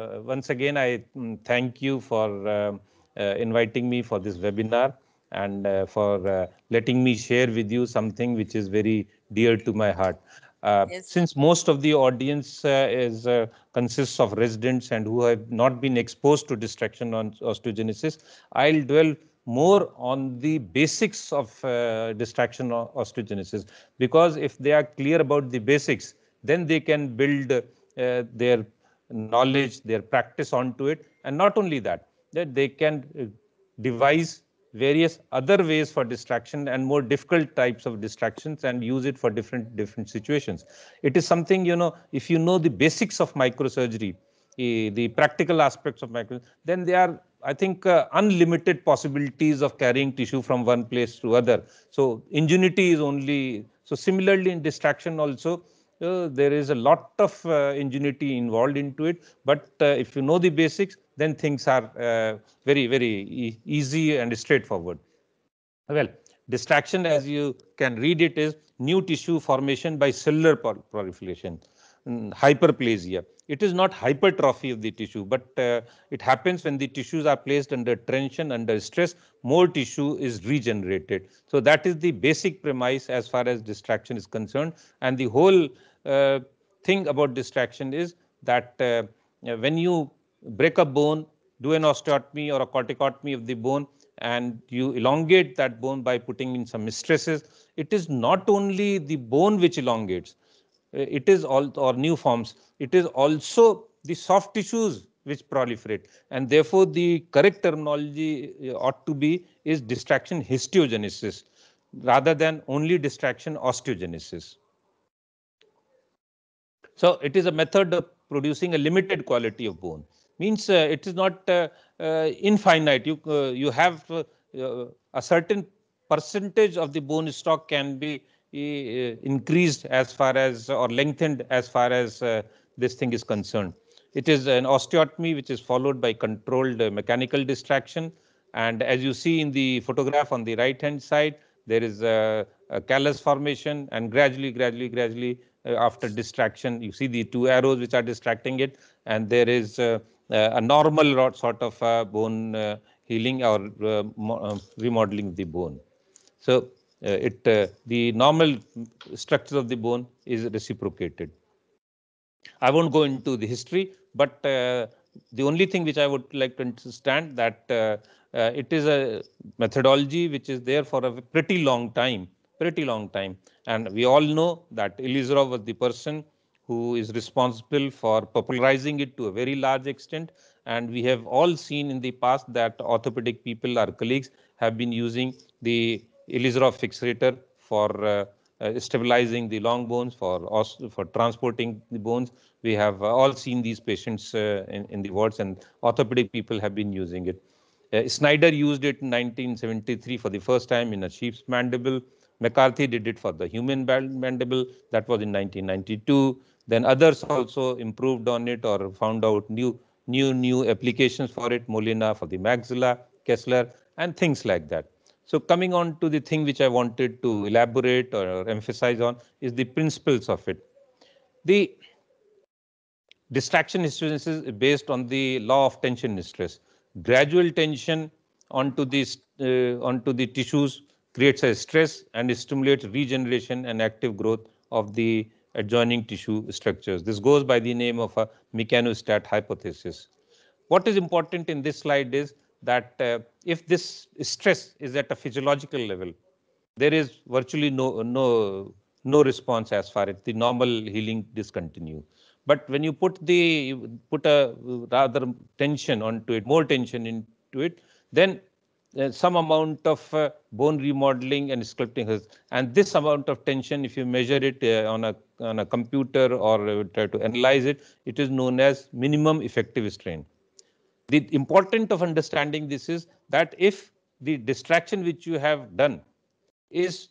Uh, once again, I mm, thank you for uh, uh, inviting me for this webinar and for letting me share with you something which is very dear to my heart. Uh, yes. since most of the audience uh, is uh, consists of residents and who have not been exposed to distraction on osteogenesis i'll dwell more on the basics of distraction osteogenesis because if they are clear about the basics then they can build their knowledge, their practice onto it. And not only that, that they can uh, devise various other ways for distraction and more difficult types of distractions and use it for different different situations it is something you know if you know the basics of microsurgery eh, the practical aspects of microsurgery, then they are i think uh, unlimited possibilities of carrying tissue from one place to other so ingenuity is only so similarly in distraction also uh, there is a lot of uh, ingenuity involved into it. But uh, if you know the basics, then things are uh, very, very e easy and straightforward. Well, distraction, as you can read it, is new tissue formation by cellular proliferation, mm, hyperplasia. It is not hypertrophy of the tissue, but uh, it happens when the tissues are placed under tension, under stress, more tissue is regenerated. So that is the basic premise as far as distraction is concerned. And the whole uh, thing about distraction is that uh, when you break a bone, do an osteotomy or a corticotomy of the bone, and you elongate that bone by putting in some stresses, it is not only the bone which elongates, uh, it is all or new forms, it is also the soft tissues which proliferate. And therefore, the correct terminology ought to be is distraction histogenesis rather than only distraction osteogenesis. So it is a method of producing a limited quality of bone. Means uh, it is not uh, uh, infinite. You uh, you have uh, uh, a certain percentage of the bone stock can be increased as far as or lengthened as far as this thing is concerned. It is an osteotomy which is followed by controlled mechanical distraction. And as you see in the photograph on the right hand side, there is a, a callus formation and gradually, gradually, gradually uh, after distraction. You see the two arrows which are distracting it, and there is a, uh, uh, a normal sort of bone healing or remodeling the bone. So it the normal structure of the bone is reciprocated. I won't go into the history, but the only thing which I would like to understand that uh, uh, it is a methodology which is there for a pretty long time, pretty long time. And we all know that Elizarov was the person who is responsible for popularizing it to a very large extent. And we have all seen in the past that orthopedic people, our colleagues, have been using the Elizarov fixator for uh, uh, stabilizing the long bones, for for transporting the bones. We have all seen these patients uh, in, in the wards, and orthopedic people have been using it. Uh, Snyder used it in 1973 for the first time in a sheep's mandible. McCarthy did it for the human mandible. That was in 1992. Then others also improved on it or found out new, new, new applications for it. Molina for the maxilla, Kessler, and things like that. So coming on to the thing which I wanted to elaborate or emphasize on is the principles of it. The distraction hysteresis is based on the law of tension stress. Gradual tension onto the uh, onto the tissues creates a stress and stimulates regeneration and active growth of the adjoining tissue structures. This goes by the name of a mechanostat hypothesis. What is important in this slide is that uh, if this stress is at a physiological level, there is virtually no, no, no response as far as the normal healing discontinue. But when you put the put a rather tension onto it, more tension into it, then uh, some amount of uh, bone remodeling and sculpting has, and this amount of tension, if you measure it uh, on a on a computer or uh, try to analyze it, it is known as minimum effective strain. The important of understanding this is that if the distraction which you have done is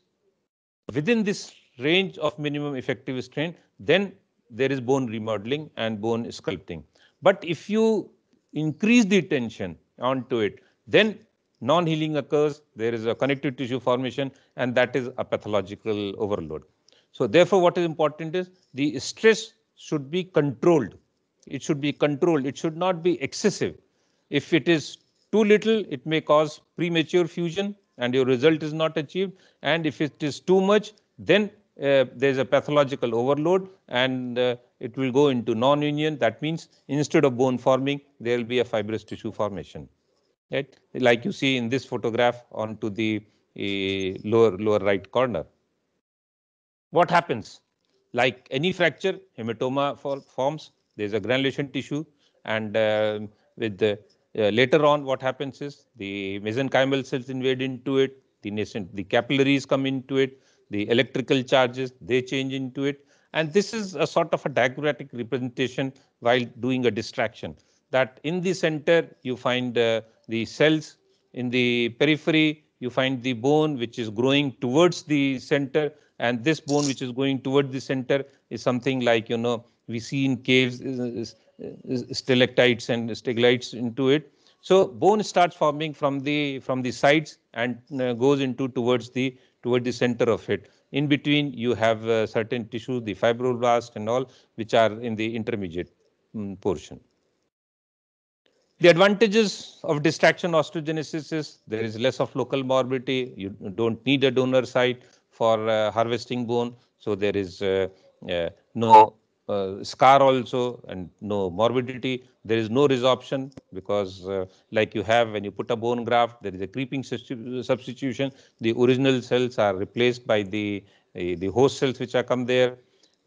within this range of minimum effective strain, then there is bone remodeling and bone sculpting. But if you increase the tension onto it, then non-healing occurs, there is a connective tissue formation, and that is a pathological overload. So therefore, what is important is the stress should be controlled. It should be controlled. It should not be excessive. If it is too little, it may cause premature fusion and your result is not achieved. And if it is too much, then uh, there is a pathological overload and uh, it will go into non-union. That means instead of bone forming, there will be a fibrous tissue formation right? Like you see in this photograph onto the uh, lower lower right corner. What happens? Like any fracture, hematoma for, forms. There's a granulation tissue, and uh, with the uh, later on, what happens is the mesenchymal cells invade into it. The nascent, the capillaries come into it. The electrical charges they change into it, and this is a sort of a diagrammatic representation while doing a distraction. That in the center you find uh, the cells. In the periphery, you find the bone which is growing towards the center and this bone which is going towards the center is something like, you know, we see in caves stalactites and stalagmites into it. So bone starts forming from the from the sides and uh, goes into towards the toward the center of it. In between, you have uh, certain tissue, the fibroblast and all, which are in the intermediate um, portion. The advantages of distraction osteogenesis is there is less of local morbidity. You don't need a donor site for uh, harvesting bone. So there is uh, uh, no uh, scar also and no morbidity. There is no resorption because uh, like you have when you put a bone graft, there is a creeping substitution. The original cells are replaced by the, the host cells which are come there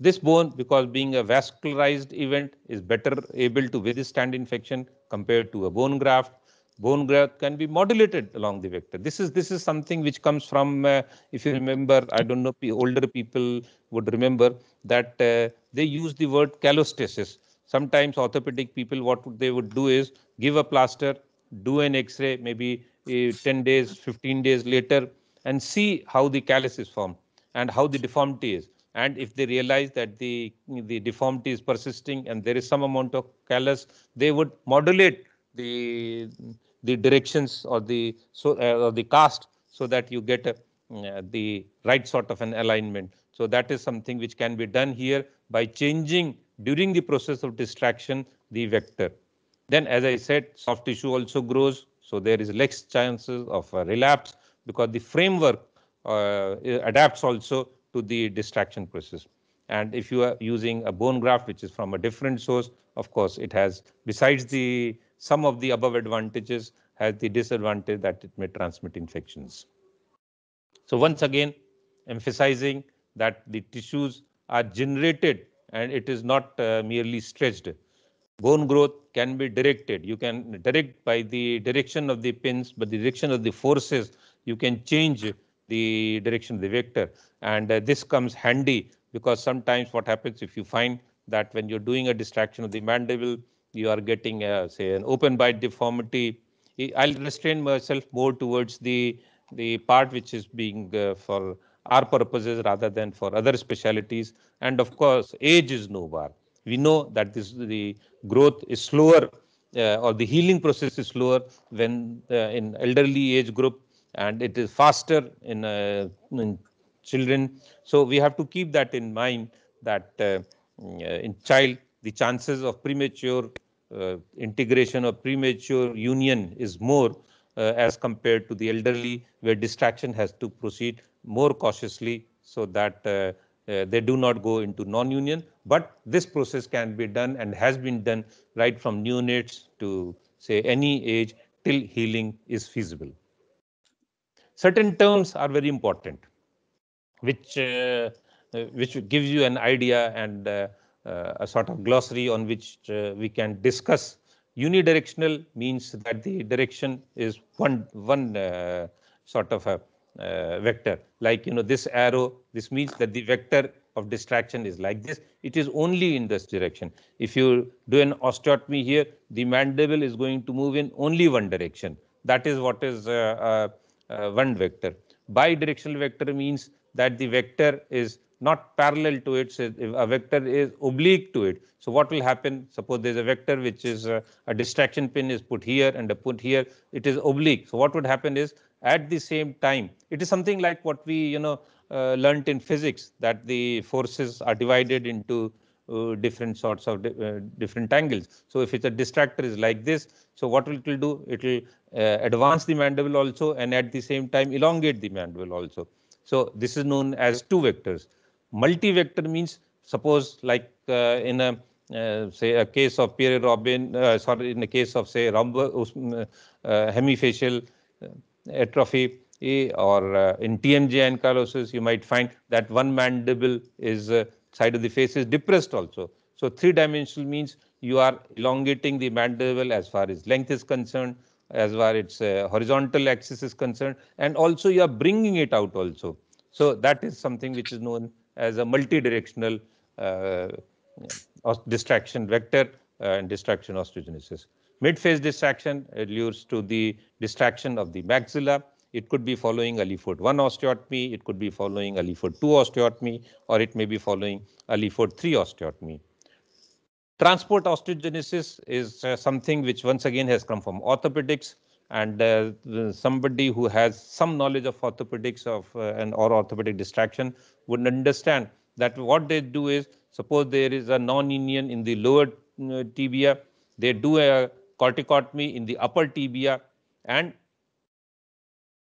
this bone, because being a vascularized event, is better able to withstand infection compared to a bone graft. Bone graft can be modulated along the vector. This is this is something which comes from, uh, if you remember, I don't know, older people would remember that uh, they use the word calostasis. Sometimes orthopedic people, what they would do is give a plaster, do an X-ray, maybe uh, 10 days, 15 days later, and see how the callus is formed and how the deformity is and if they realize that the the deformity is persisting and there is some amount of callus they would modulate the the directions or the so uh, or the cast so that you get a, uh, the right sort of an alignment so that is something which can be done here by changing during the process of distraction the vector then as i said soft tissue also grows so there is less chances of uh, relapse because the framework uh, adapts also to the distraction process. And if you are using a bone graft, which is from a different source, of course, it has, besides the some of the above advantages, has the disadvantage that it may transmit infections. So once again, emphasizing that the tissues are generated and it is not uh, merely stretched. Bone growth can be directed. You can direct by the direction of the pins, but the direction of the forces, you can change the direction of the vector. And uh, this comes handy because sometimes what happens if you find that when you're doing a distraction of the mandible, you are getting, a, uh, say, an open bite deformity. I'll restrain myself more towards the the part which is being uh, for our purposes rather than for other specialities. And of course, age is no bar. We know that this the growth is slower uh, or the healing process is slower when uh, in elderly age group and it is faster in, uh, in children. So we have to keep that in mind that uh, mm, uh in child, the chances of premature uh, integration or premature union is more uh, as compared to the elderly where distraction has to proceed more cautiously so that uh, they do not go into non-union. But this process can be done and has been done right from neonates to say any age till healing is feasible certain terms are very important, which uh, uh, which gives you an idea and uh, uh a sort of glossary on which uh, we can discuss. Unidirectional means that the direction is one one sort of a vector. Like you know this arrow, this means that the vector of distraction is like this. It is only in this direction. If you do an osteotomy here, the mandible is going to move in only one direction. That is what is uh, uh, one vector. Bidirectional vector means that the vector is not parallel to it, so a vector is oblique to it. So what will happen? Suppose there's a vector which is a, uh, a distraction pin is put here and a put here, it is oblique. So what would happen is at the same time, it is something like what we, you know, uh, learnt in physics that the forces are divided into uh, different sorts of uh, different angles. So if it's a distractor is like this, so what it will do? It will uh, advance the mandible also and at the same time elongate the mandible also. So this is known as two vectors. Multi-vector means suppose like uh, in a uh, say a case of Pierre Robin, sorry, in the case of say rhombo, hemifacial atrophy, eh, or uh, in TMJ ankylosis, you might find that one mandible is uh, side of the face is depressed also. So three dimensional means you are elongating the mandible as far as length is concerned, as far as its uh, horizontal axis is concerned, and also you are bringing it out also. So that is something which is known as a multidirectional uh, distraction vector uh, and distraction osteogenesis. Mid-phase distraction alludes to the distraction of the maxilla it could be following foot 1 osteotomy, it could be following foot 2 osteotomy, or it may be following foot 3 osteotomy. Transport osteogenesis is uh, something which once again has come from orthopedics and uh, somebody who has some knowledge of orthopedics of uh, or orthopedic distraction would understand that what they do is suppose there is a non-union in the lower uh, tibia, they do a corticotomy in the upper tibia and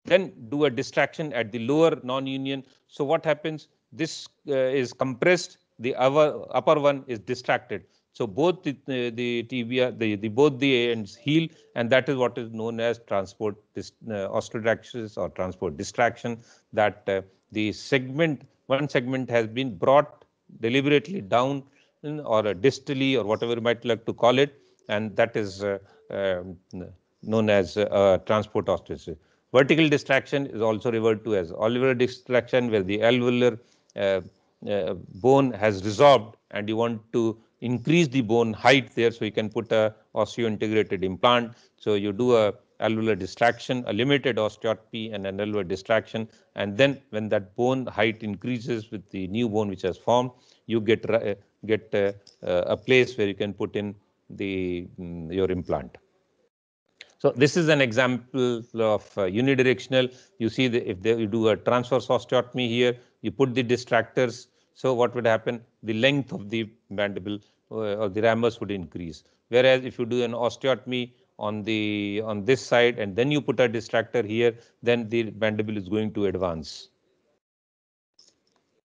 then do a distraction at the lower non-union. So what happens? This uh, is compressed, the upper, upper one is distracted. So both the, the, the tibia, the, the both the ends heal, and that is what is known as transport dis, uh, or transport distraction. That uh, the segment, one segment has been brought deliberately down, mm, or distally, or whatever you might like to call it, and that is uh, um, known as uh, transport osteodraxis. Vertical distraction is also referred to as alveolar distraction, where the alveolar uh, uh, bone has resolved and you want to increase the bone height there so you can put a osseointegrated implant. So you do a alveolar distraction, a limited osteotomy, and an alveolar distraction. And then when that bone height increases with the new bone which has formed, you get, uh, get uh, uh, a place where you can put in the um, your implant. So this is an example of uh, unidirectional. You see the, if they, you do a transverse osteotomy here, you put the distractors. So what would happen? The length of the mandible uh, or the ramus would increase. Whereas if you do an osteotomy on the on this side and then you put a distractor here, then the mandible is going to advance.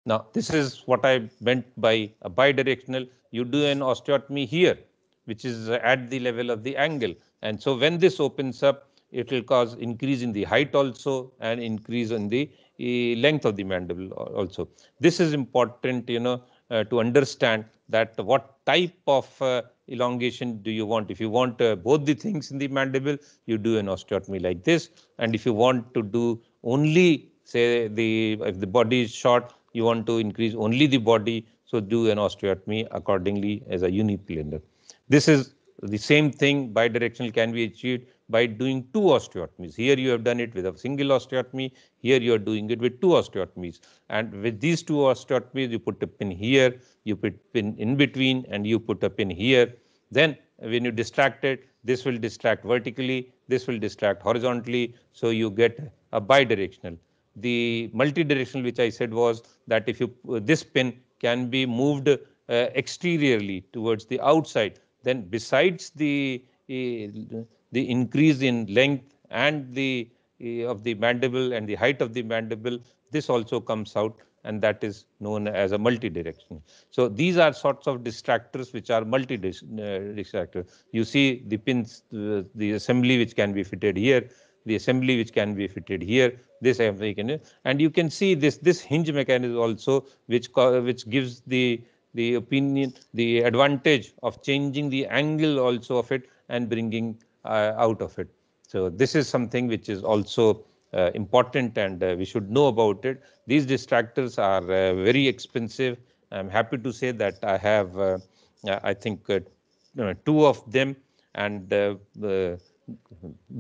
Now this is what I meant by a bidirectional. You do an osteotomy here, which is at the level of the angle and so when this opens up, it will cause increase in the height also and increase in the uh, length of the mandible also. This is important, you know, uh, to understand that what type of uh, elongation do you want. If you want uh, both the things in the mandible, you do an osteotomy like this. And if you want to do only, say, the if the body is short, you want to increase only the body, so do an osteotomy accordingly as a uniplanar. This is the same thing bidirectional can be achieved by doing two osteotomies. Here you have done it with a single osteotomy. Here you are doing it with two osteotomies. And with these two osteotomies, you put a pin here, you put a pin in between, and you put a pin here. Then when you distract it, this will distract vertically, this will distract horizontally. So you get a bidirectional. The multidirectional, which I said was that if you this pin can be moved uh, exteriorly towards the outside then besides the eh, the increase in length and the eh, of the mandible and the height of the mandible, this also comes out and that is known as a multi-direction. So these are sorts of distractors which are multi-distractor. You see the pins, the assembly which can be fitted here, the assembly which can be fitted here, this and you can see this this hinge mechanism also which which gives the the opinion, the advantage of changing the angle also of it and bringing uh, out of it. So this is something which is also uh, important and uh, we should know about it. These distractors are uh, very expensive. I'm happy to say that I have, uh, I think, uh, two of them and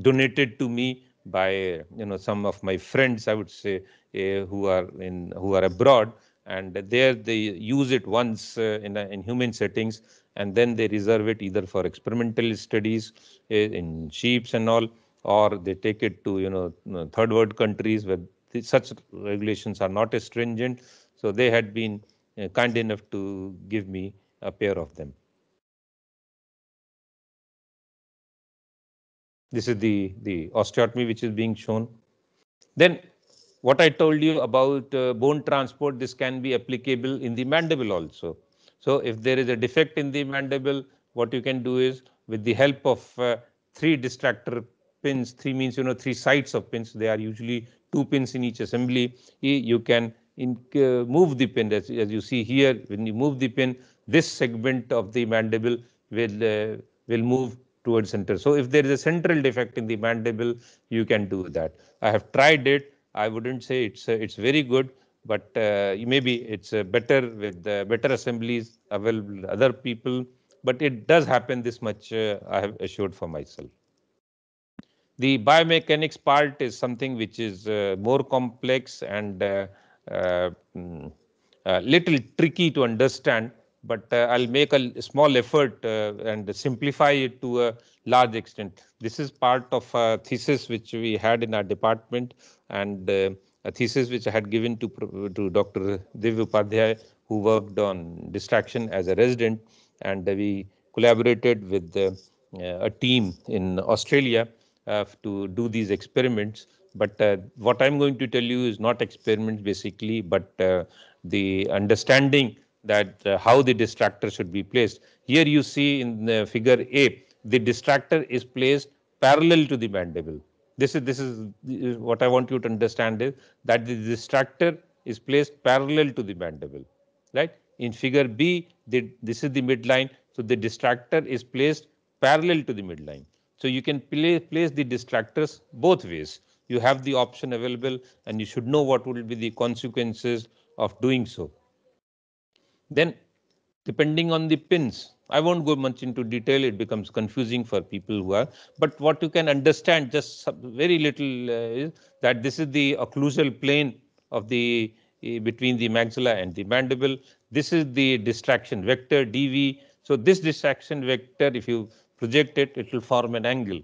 donated to me by you know some of my friends I would say who are in who are abroad and there they use it once uh, in, in human settings and then they reserve it either for experimental studies eh, in sheeps and all or they take it to you know uh, third world countries where such regulations are not as stringent so they had been uh, kind enough to give me a pair of them this is the the osteotomy which is being shown then what I told you about uh, bone transport, this can be applicable in the mandible also. So if there is a defect in the mandible, what you can do is with the help of uh, three distractor pins, three means, you know, three sides of pins, they are usually two pins in each assembly, you can in, uh, move the pin as, as you see here, when you move the pin, this segment of the mandible will, uh, will move towards center. So if there is a central defect in the mandible, you can do that. I have tried it I wouldn't say it's uh, it's very good, but uh, maybe it's uh, better with better assemblies available other people. But it does happen this much I have assured for myself. The biomechanics part is something which is more complex and mm, a little tricky to understand, but uh, I'll make a small effort uh, and simplify it to a large extent. This is part of a thesis which we had in our department and uh, a thesis which I had given to, to Dr. Div Upadhyay, who worked on distraction as a resident, and we collaborated with uh, a team in Australia uh, to do these experiments. But what I'm going to tell you is not experiments basically, but the understanding that uh, how the distractor should be placed. Here you see in the figure A, the distractor is placed parallel to the mandible. This is this is, what I want you to understand is that the distractor is placed parallel to the mandible, right? In figure B, the, this is the midline, so the distractor is placed parallel to the midline. So you can place the distractors both ways. You have the option available and you should know what will be the consequences of doing so. Then depending on the pins, I won't go much into detail. It becomes confusing for people who are. But what you can understand, just very little, uh, is that this is the occlusal plane of the eh, between the maxilla and the mandible. This is the distraction vector dv. So this distraction vector, if you project it, it will form an angle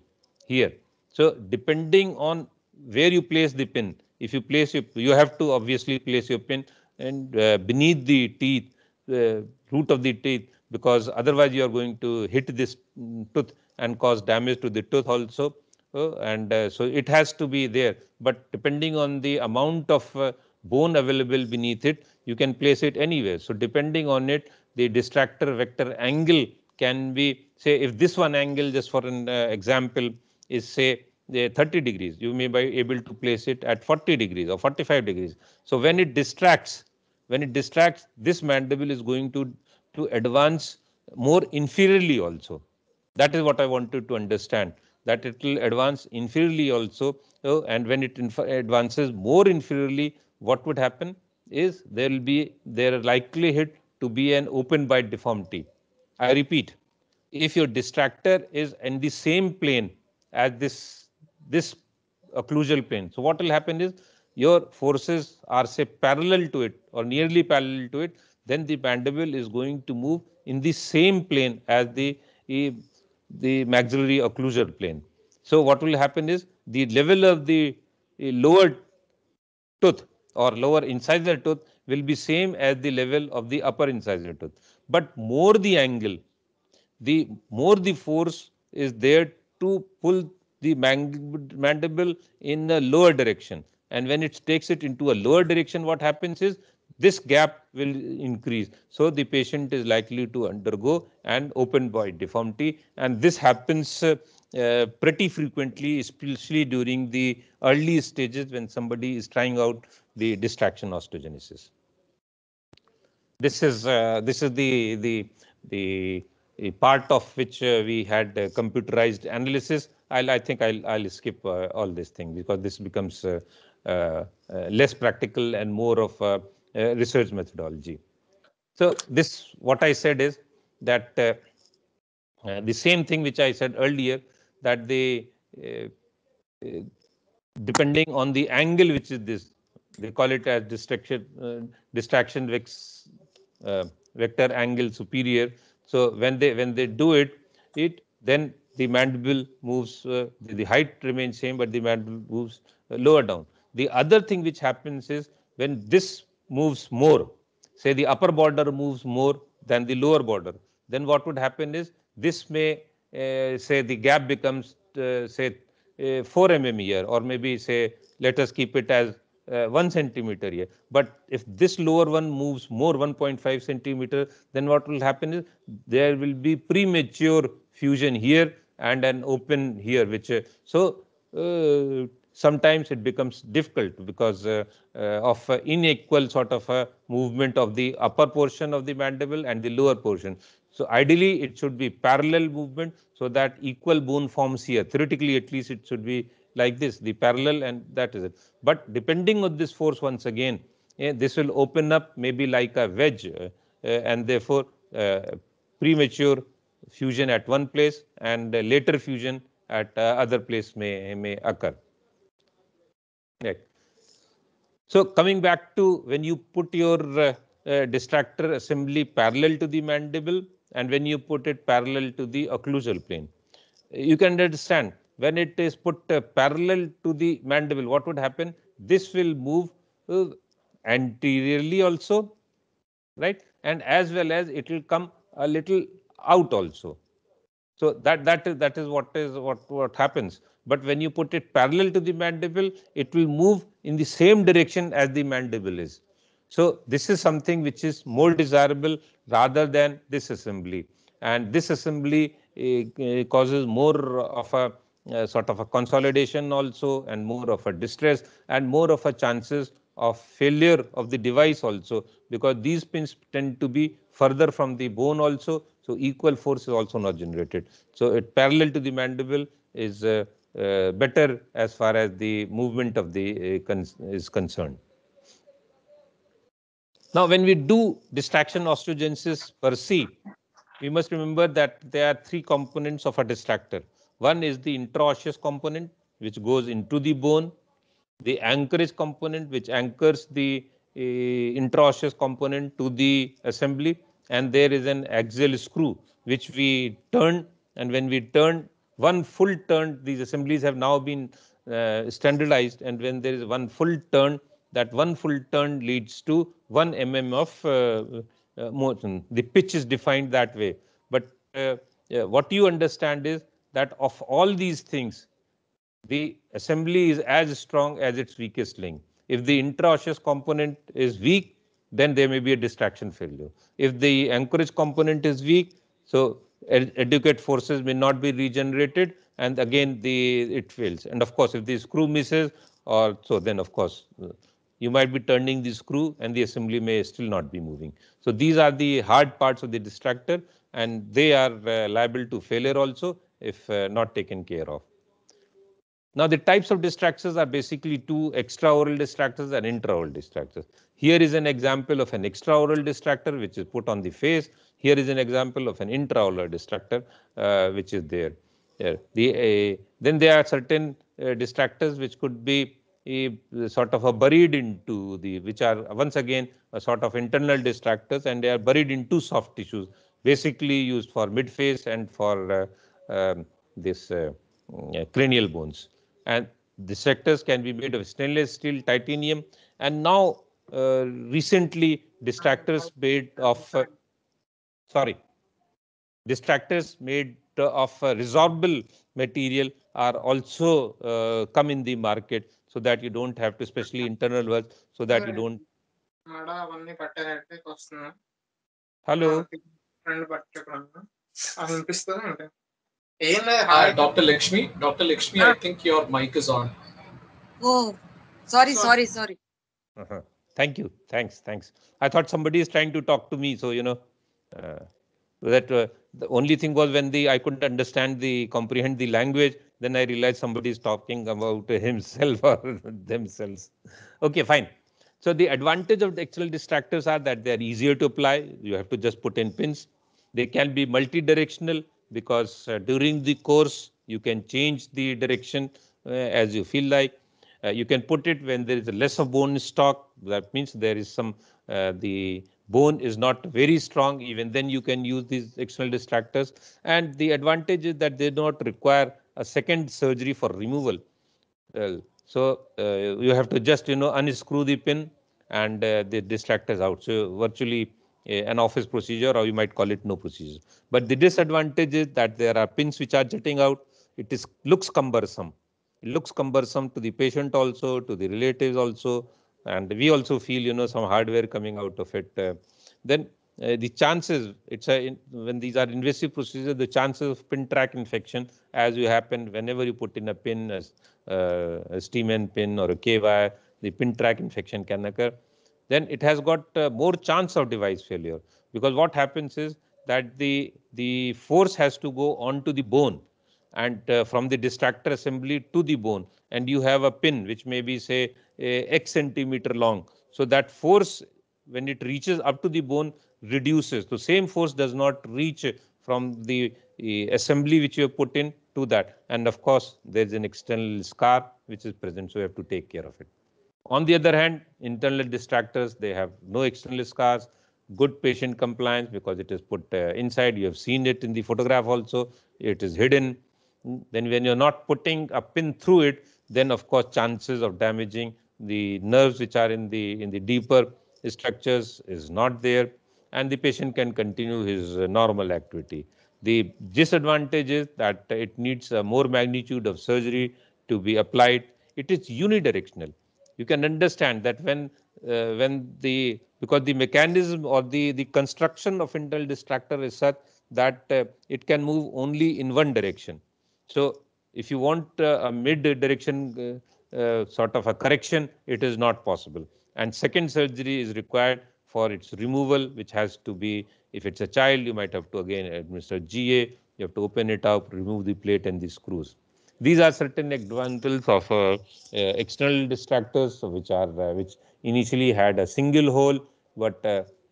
here. So depending on where you place the pin, if you place your, you have to obviously place your pin and uh, beneath the teeth, uh, root of the teeth because otherwise you are going to hit this tooth and cause damage to the tooth also. Uh, and uh, so it has to be there. But depending on the amount of uh, bone available beneath it, you can place it anywhere. So depending on it, the distractor vector angle can be say if this one angle just for an uh, example is say 30 degrees, you may be able to place it at 40 degrees or 45 degrees. So when it distracts, when it distracts, this mandible is going to to advance more inferiorly also. That is what I wanted to understand that it will advance inferiorly also. Uh, and when it advances more inferiorly, what would happen is there will be their likelihood to be an open bite deformity. I repeat, if your distractor is in the same plane as this this occlusal plane, so what will happen is your forces are say parallel to it or nearly parallel to it, then the mandible is going to move in the same plane as the, the maxillary occlusal plane. So what will happen is the level of the lower tooth or lower incisor tooth will be same as the level of the upper incisor tooth. But more the angle, the more the force is there to pull the mandible in a lower direction. And when it takes it into a lower direction, what happens is this gap will increase. So the patient is likely to undergo an open void deformity and this happens uh, uh, pretty frequently, especially during the early stages when somebody is trying out the distraction osteogenesis. This is uh, this is the the the, part of which uh, we had computerized analysis. I'll, I think I'll I'll skip uh, all this thing because this becomes uh, uh, less practical and more of uh, research methodology. So this what I said is that uh, uh the same thing which I said earlier that the uh, uh, depending on the angle which is this they call it as distraction distraction vex, vector angle superior. So when they when they do it it then the mandible moves the, the, height remains same but the mandible moves lower down. The other thing which happens is when this moves more, say the upper border moves more than the lower border, then what would happen is this may uh, say the gap becomes uh, say uh, 4 mm here or maybe say let us keep it as uh, 1 centimeter here. But if this lower one moves more 1.5 centimeter, then what will happen is there will be premature fusion here and an open here, which uh, so uh, sometimes it becomes difficult because uh, uh, of unequal sort of a movement of the upper portion of the mandible and the lower portion. So ideally it should be parallel movement so that equal bone forms here. Theoretically at least it should be like this, the parallel and that is it. But depending on this force once again, yeah, this will open up maybe like a wedge uh, uh and therefore uh, premature fusion at one place and later fusion at uh, other place may, may occur. Right. So coming back to when you put your uh, uh, distractor assembly parallel to the mandible and when you put it parallel to the occlusal plane, you can understand when it is put uh, parallel to the mandible, what would happen? This will move uh, anteriorly also, right? And as well as it will come a little out also. So that that is that is what is what what happens but when you put it parallel to the mandible, it will move in the same direction as the mandible is. So this is something which is more desirable rather than disassembly. And disassembly uh, eh, eh, causes more of a uh, sort of a consolidation also and more of a distress and more of a chances of failure of the device also because these pins tend to be further from the bone also. So equal force is also not generated. So it parallel to the mandible is uh, uh, better as far as the movement of the uh, con is concerned. Now, when we do distraction osteogenesis per se, we must remember that there are three components of a distractor. One is the intraosseous component, which goes into the bone, the anchorage component, which anchors the uh, intraosseous component to the assembly, and there is an axial screw, which we turn, and when we turn, one full turn, these assemblies have now been uh, standardized. And when there is one full turn, that one full turn leads to 1 mm of uh, uh motion. The pitch is defined that way. But uh, uh, what you understand is that of all these things, the assembly is as strong as its weakest link. If the intraosseous component is weak, then there may be a distraction failure. If the anchorage component is weak, so adequate forces may not be regenerated and again the it fails and of course if the screw misses or so then of course uh, you might be turning the screw and the assembly may still not be moving. So these are the hard parts of the distractor and they are uh, liable to failure also if uh, not taken care of. Now the types of distractors are basically two extraoral distractors and intraoral distractors. Here is an example of an extraoral distractor which is put on the face here is an example of an intraolar distractor, uh, which is there. Yeah. The, uh, then there are certain uh, distractors which could be uh, sort of buried into the, which are once again a sort of internal distractors and they are buried into soft tissues, basically used for midface and for uh, um, this mm, cranial bones. And distractors can be made of stainless steel, titanium, and now uh, recently distractors made of uh, sorry distractors made uh, of a uh, resorbable material are also uh, come in the market so that you don't have to specially internal work so that you don't hello Hi, Dr. Lakshmi. Dr. Lakshmi, I think your mic is on. Oh, sorry, sorry, sorry. sorry. Uh-huh. Thank you. Thanks, thanks. I thought somebody is trying to talk to me, so you know. Uh, that uh, the only thing was when the I couldn't understand the comprehend the language, then I realized somebody is talking about himself or themselves. Okay, fine. So the advantage of the external distractors are that they are easier to apply. You have to just put in pins. They can be multi-directional because uh, during the course you can change the direction uh, as you feel like. Uh, you can put it when there is less of bone stock. That means there is some uh, the bone is not very strong, even then you can use these external distractors. And the advantage is that they do not require a second surgery for removal. so uh, you have to just, you know, unscrew the pin and uh, the distractors out. So virtually uh, an office procedure or you might call it no procedure. But the disadvantage is that there are pins which are jutting out. It is looks cumbersome. It looks cumbersome to the patient also, to the relatives also, and we also feel you know some hardware coming out of it uh, then uh, the chances it's a in, when these are invasive procedures the chances of pin track infection as you happen whenever you put in a pin as uh, a steam end pin or a KY, the pin track infection can occur then it has got uh, more chance of device failure because what happens is that the the force has to go onto the bone and uh, from the distractor assembly to the bone and you have a pin which may be say x centimeter long so that force when it reaches up to the bone reduces the same force does not reach from the uh, assembly which you have put in to that and of course there is an external scar which is present so you have to take care of it on the other hand internal distractors they have no external scars good patient compliance because it is put uh, inside you have seen it in the photograph also it is hidden Hmm? then when you're not putting a pin through it, then of course chances of damaging the nerves which are in the in the deeper structures is not there and the patient can continue his normal activity. The disadvantage is that it needs a more magnitude of surgery to be applied. It is unidirectional. You can understand that when uh, when the because the mechanism or the the construction of internal distractor is such that uh, it can move only in one direction so if you want uh, a mid direction uh, uh, sort of a correction, it is not possible. And second surgery is required for its removal, which has to be, if it's a child, you might have to again administer GA, you have to open it up, remove the plate and the screws. These are certain examples of uh, uh, external distractors, which are uh, which initially had a single hole, but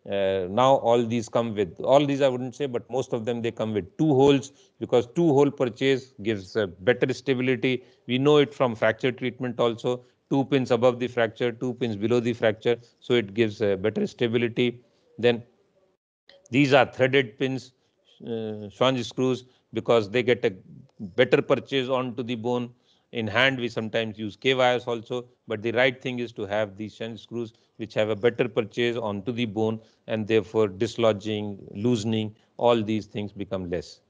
uh, now all these come with all these i wouldn't say but most of them they come with two holes because two hole purchase gives uh, better stability we know it from fracture treatment also two pins above the fracture two pins below the fracture so it gives uh, better stability then these are threaded pins uh, screws because they get a better purchase onto the bone in hand we sometimes use k wires also but the right thing is to have these shank screws which have a better purchase onto the bone and therefore dislodging, loosening, all these things become less.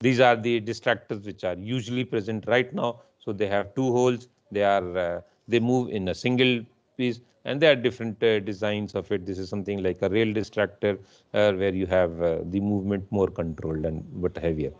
These are the distractors which are usually present right now. So they have two holes. They are uh, they move in a single piece and there are different uh, designs of it. This is something like a rail distractor uh, where you have uh, the movement more controlled and but heavier.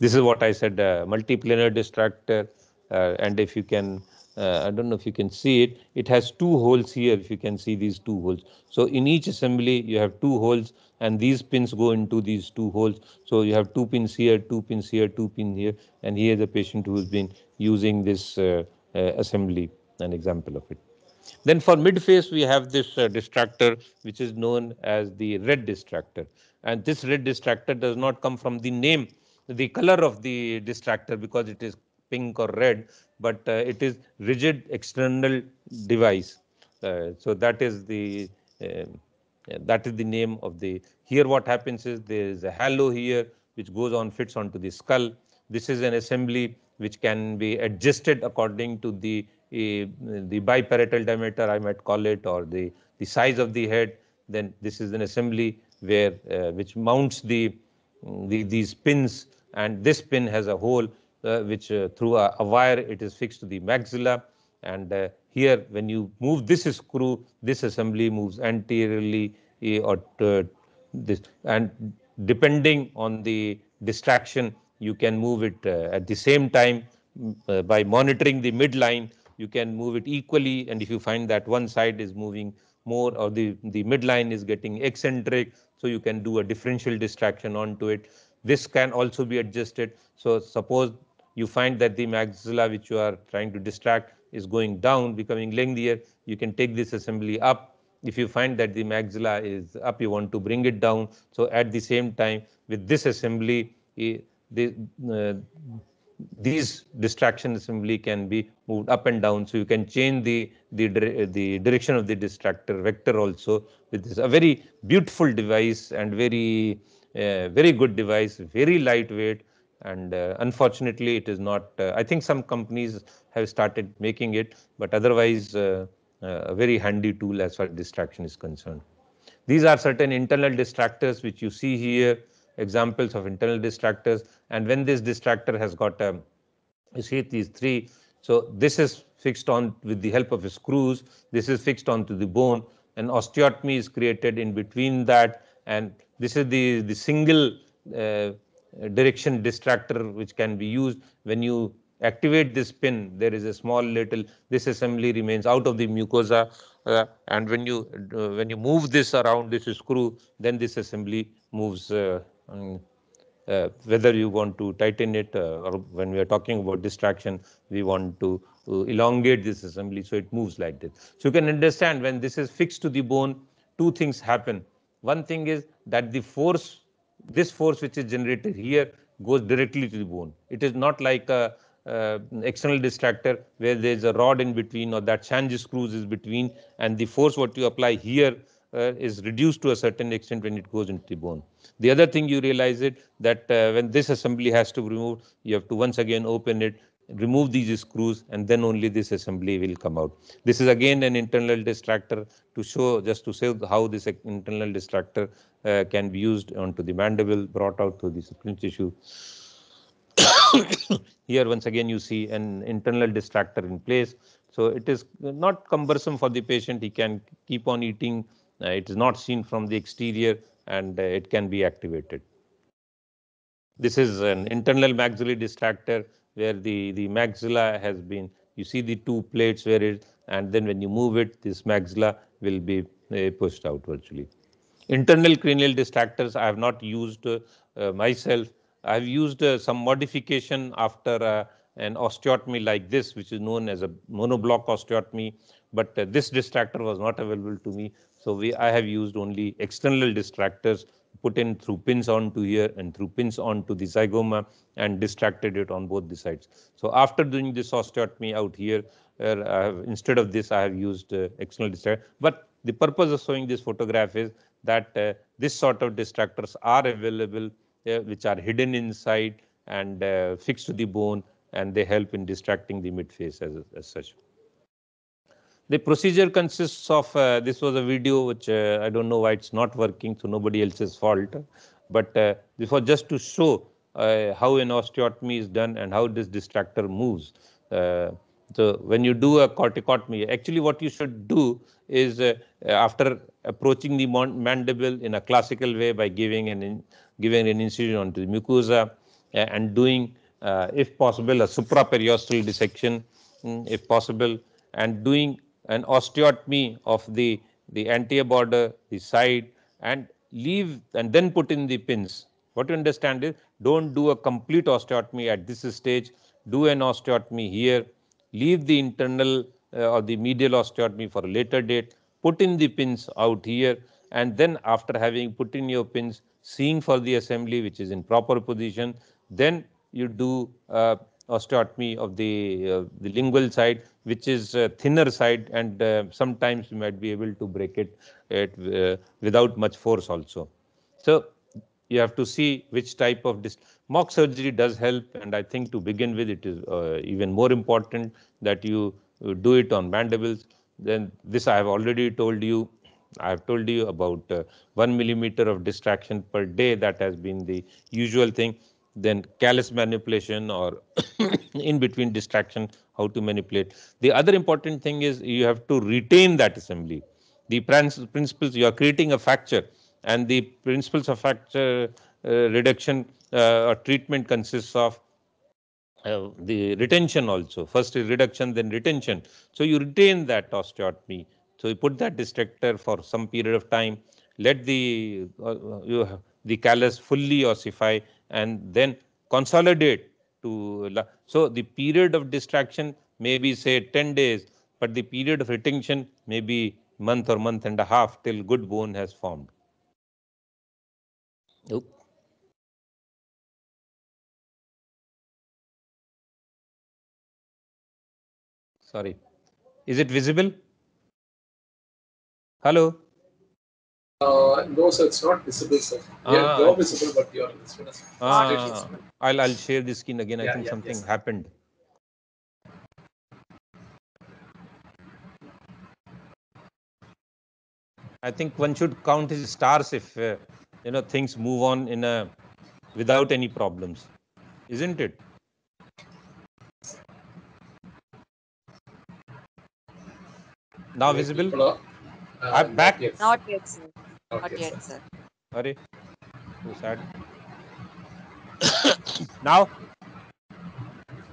This is what I said, uh, multiplanar distractor. Uh, and if you can uh, I don't know if you can see it, it has two holes here, if you can see these two holes. So in each assembly, you have two holes and these pins go into these two holes. So you have two pins here, two pins here, two pins here, and here the patient who has been using this uh, uh, assembly, an example of it. Then for midface, we have this uh, distractor, which is known as the red distractor. And this red distractor does not come from the name, the color of the distractor because it is pink or red but uh, it is rigid external device. Uh, so that is the uh, that is the name of the. Here what happens is there is a halo here which goes on fits onto the skull. This is an assembly which can be adjusted according to the uh, the bipartal diameter I might call it or the the size of the head then this is an assembly where uh, which mounts the, the, these pins and this pin has a hole uh, which uh, through a, a, wire it is fixed to the maxilla and uh, here when you move this screw this assembly moves anteriorly eh, or this and depending on the distraction you can move it at the same time by monitoring the midline you can move it equally and if you find that one side is moving more or the, the midline is getting eccentric so you can do a differential distraction onto it this can also be adjusted so suppose you find that the maxilla which you are trying to distract is going down, becoming lengthier, you can take this assembly up. If you find that the maxilla is up, you want to bring it down. So at the same time, with this assembly, eh, the, uh, these distraction assembly can be moved up and down. So you can change the, the, the direction of the distractor vector also. With this, a very beautiful device and very, uh, very good device, very lightweight and uh, unfortunately it is not uh, i think some companies have started making it but otherwise uh, uh, a very handy tool as far as distraction is concerned these are certain internal distractors which you see here examples of internal distractors and when this distractor has got a um, you see these three so this is fixed on with the help of screws this is fixed onto the bone and osteotomy is created in between that and this is the the single uh, direction distractor which can be used when you activate this pin there is a small little this assembly remains out of the mucosa uh, and when you uh, when you move this around this screw then this assembly moves uh, um, whether you want to tighten it uh, or when we are talking about distraction we want to uh, elongate this assembly so it moves like this so you can understand when this is fixed to the bone two things happen one thing is that the force this force which is generated here goes directly to the bone. It is not like a uh, external distractor where there is a rod in between or that shange screws is between and the force what you apply here uh, is reduced to a certain extent when it goes into the bone. The other thing you realize it that uh, when this assembly has to be removed, you have to once again open it remove these screws and then only this assembly will come out. This is again an internal distractor to show just to show how this internal distractor uh, can be used onto the mandible brought out to the supine tissue. Here once again you see an internal distractor in place. So it is not cumbersome for the patient. He can keep on eating. Uh, it is not seen from the exterior and uh, it can be activated. This is an internal maxillary distractor where the, the maxilla has been, you see the two plates where it, and then when you move it, this maxilla will be uh, pushed out virtually. Internal cranial distractors I have not used uh, myself. I have used eh, some modification after an osteotomy like this, which is known as a monoblock osteotomy, but this distractor was not available to me. So we, I have used only external distractors put in through pins onto here and through pins onto the zygoma and distracted it on both the sides. So after doing this osteotomy out here, uh, have, instead of this, I have used uh, external distractor. But the purpose of showing this photograph is that uh, this sort of distractors are available, uh, which are hidden inside and uh, fixed to the bone, and they help in distracting the midface as, as such. The procedure consists of uh, this was a video which uh, I don't know why it's not working, so nobody else's fault. But uh, this was just to show uh, how an osteotomy is done and how this distractor moves. Uh, so when you do a corticotomy, actually what you should do is uh, after approaching the mandible in a classical way by giving an in, giving an incision onto the mucosa and doing, if possible, a supraperiosteal dissection, mm, if possible, and doing an osteotomy of the, the anterior border, the side and leave and then put in the pins. What you understand is don't do a complete osteotomy at this stage, do an osteotomy here, leave the internal uh, or the medial osteotomy for a later date, put in the pins out here and then after having put in your pins, seeing for the assembly which is in proper position, then you do uh, osteotomy of the, uh, the lingual side which is thinner side and uh, sometimes you might be able to break it at, uh, without much force also. So you have to see which type of dis mock surgery does help and I think to begin with it is uh, even more important that you do it on mandibles. Then this I have already told you I have told you about uh, one millimeter of distraction per day. That has been the usual thing then callous manipulation or in between distraction, how to manipulate. The other important thing is you have to retain that assembly. The principles, you are creating a fracture and the principles of fracture uh, reduction uh, or treatment consists of uh, the retention also. First is reduction, then retention. So you retain that osteotomy. So you put that distractor for some period of time. Let the uh, uh, you, the callus fully ossify and then consolidate to. So the period of distraction may be say 10 days, but the period of retention may be month or month and a half till good bone has formed. nope. Sorry. Is it visible? Hello? Uh, no, sir, it's not visible, sir. Ah. Yeah, you're visible, but you're invisible. Ah. I'll, I'll share the screen again. Yeah, I think yeah, something yes. happened. I think one should count his stars if uh, you know things move on in a without any problems, isn't it? Now visible? Uh, I'm back. Not yet. Not yet, sir. Not okay, yet, sir. sir. Sorry, too sad. now?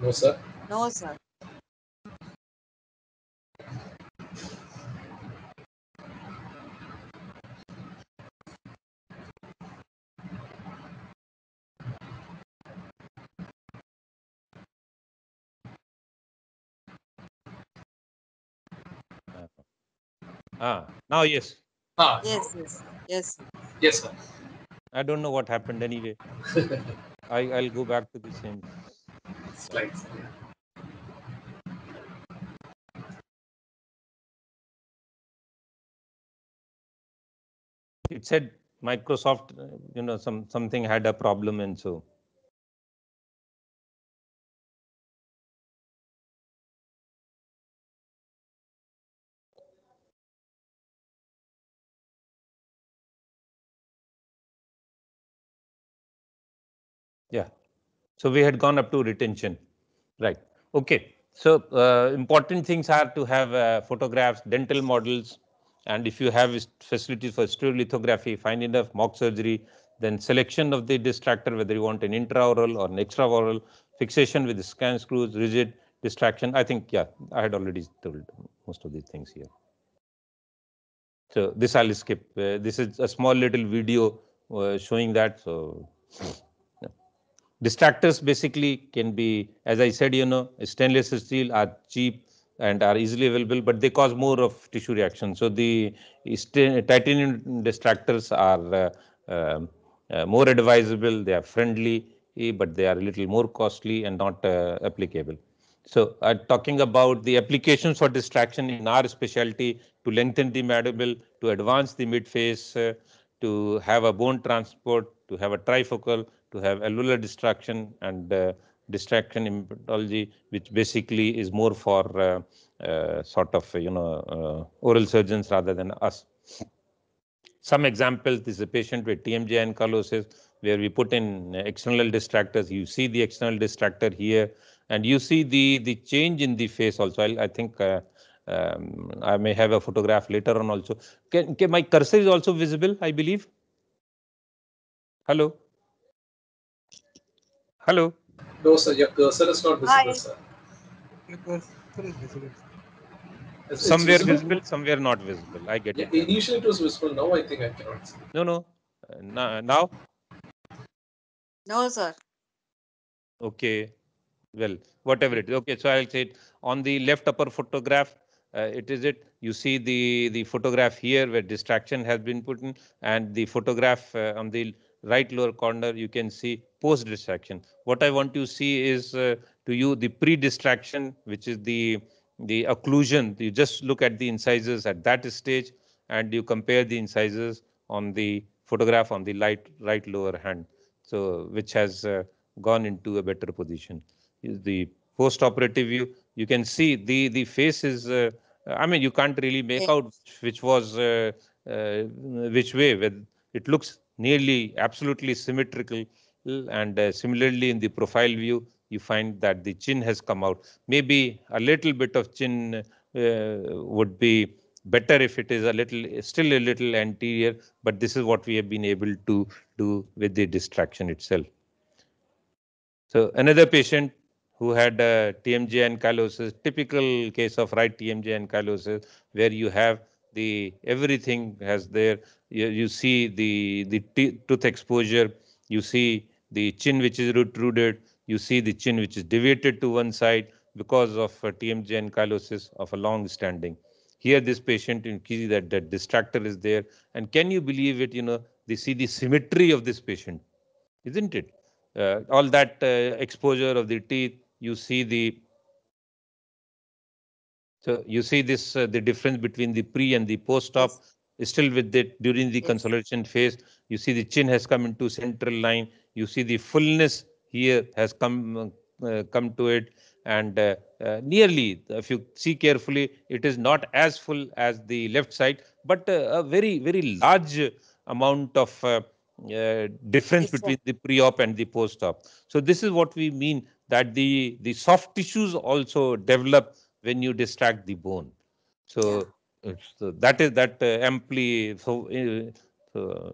No, sir. No, sir. Ah, now yes. Ah, yes, yes, yes. Yes, sir. I don't know what happened anyway. I, I'll go back to the same slides. It said Microsoft, you know, some something had a problem, and so Yeah. So we had gone up to retention. Right. Okay. So uh, important things are to have uh, photographs, dental models, and if you have facilities for stereolithography, fine enough, mock surgery, then selection of the distractor, whether you want an intraoral or an extraoral, fixation with the scan screws, rigid distraction. I think, yeah, I had already told most of these things here. So this I'll skip. Uh, this is a small little video uh, showing that. So. Distractors basically can be, as I said, you know, stainless steel are cheap and are easily available, but they cause more of tissue reaction. So the titanium distractors are uh, um, uh, more advisable, they are friendly, eh, but they are a little more costly and not uh, applicable. So uh, talking about the applications for distraction in our specialty to lengthen the mandible, to advance the midface, uh, to have a bone transport, to have a trifocal, to have alveolar distraction and uh, distraction implantology, which basically is more for uh, uh sort of, you know, uh, oral surgeons rather than us. Some examples, this is a patient with TMJ ancalosis where we put in external distractors. You see the external distractor here and you see the, the change in the face also. I, I think uh, um, i may have a photograph later on also can, can my cursor is also visible i believe hello hello no sir your cursor is not visible Hi. sir your cursor is visible it's, somewhere visible. visible. somewhere not visible i get yeah, it initially it was visible now i think i cannot see. no no uh, now no sir okay well whatever it is okay so i'll say it on the left upper photograph uh, it is it you see the the photograph here where distraction has been put in and the photograph uh, on the right lower corner you can see post distraction what i want to see is uh, to you the pre distraction which is the the occlusion you just look at the incisors at that stage and you compare the incisors on the photograph on the light right lower hand so which has uh, gone into a better position is the post operative view you can see the the face is uh, I mean, you can't really make out which was uh, uh, which way. When it looks nearly absolutely symmetrical, and uh, similarly in the profile view, you find that the chin has come out. Maybe a little bit of chin uh, would be better if it is a little still a little anterior, but this is what we have been able to do with the distraction itself. So another patient who had uh, a TMJ and callosis, typical case of right TMJ and callosis, uh, where you have the everything has there. You, you see the the t- tooth exposure, you see the chin which is retruded. you see the chin which is deviated to one side because of a uh, TMJ and callosis of a long standing. Here, this patient in Kiji that that distractor is there, and can you believe it? You know, they see the symmetry of this patient, isn't it? Uh, all that uh, exposure of the teeth, you see the so you see this uh, the difference between the pre and the post op. yes. still with it during the yes. consolidation phase you see the chin has come into central line you see the fullness here has come uh, uh come to it and uh, uh, nearly if you see carefully it is not as full as the left side but uh, a very very large amount of uh, difference between the pre-op and the post-op so this is what we mean that the the soft tissues also develop when you distract the bone so, yeah. Uh, so that is that uh, amply uh, so, uh,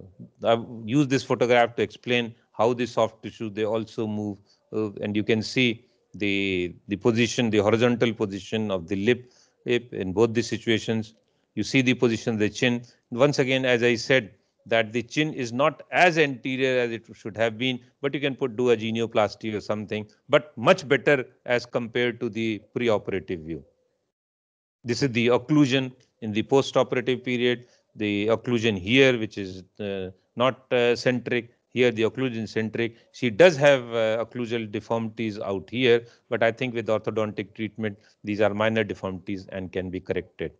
i've used this photograph to explain how the soft tissue they also move uh, and you can see the the position the horizontal position of the lip in both the situations you see the position of the chin once again as i said that the chin is not as anterior as it should have been, but you can put do a genioplasty or something, but much better as compared to the preoperative view. This is the occlusion in the postoperative period, the occlusion here, which is uh, not uh, centric, here the occlusion centric. She does have uh, occlusal deformities out here, but I think with orthodontic treatment, these are minor deformities and can be corrected.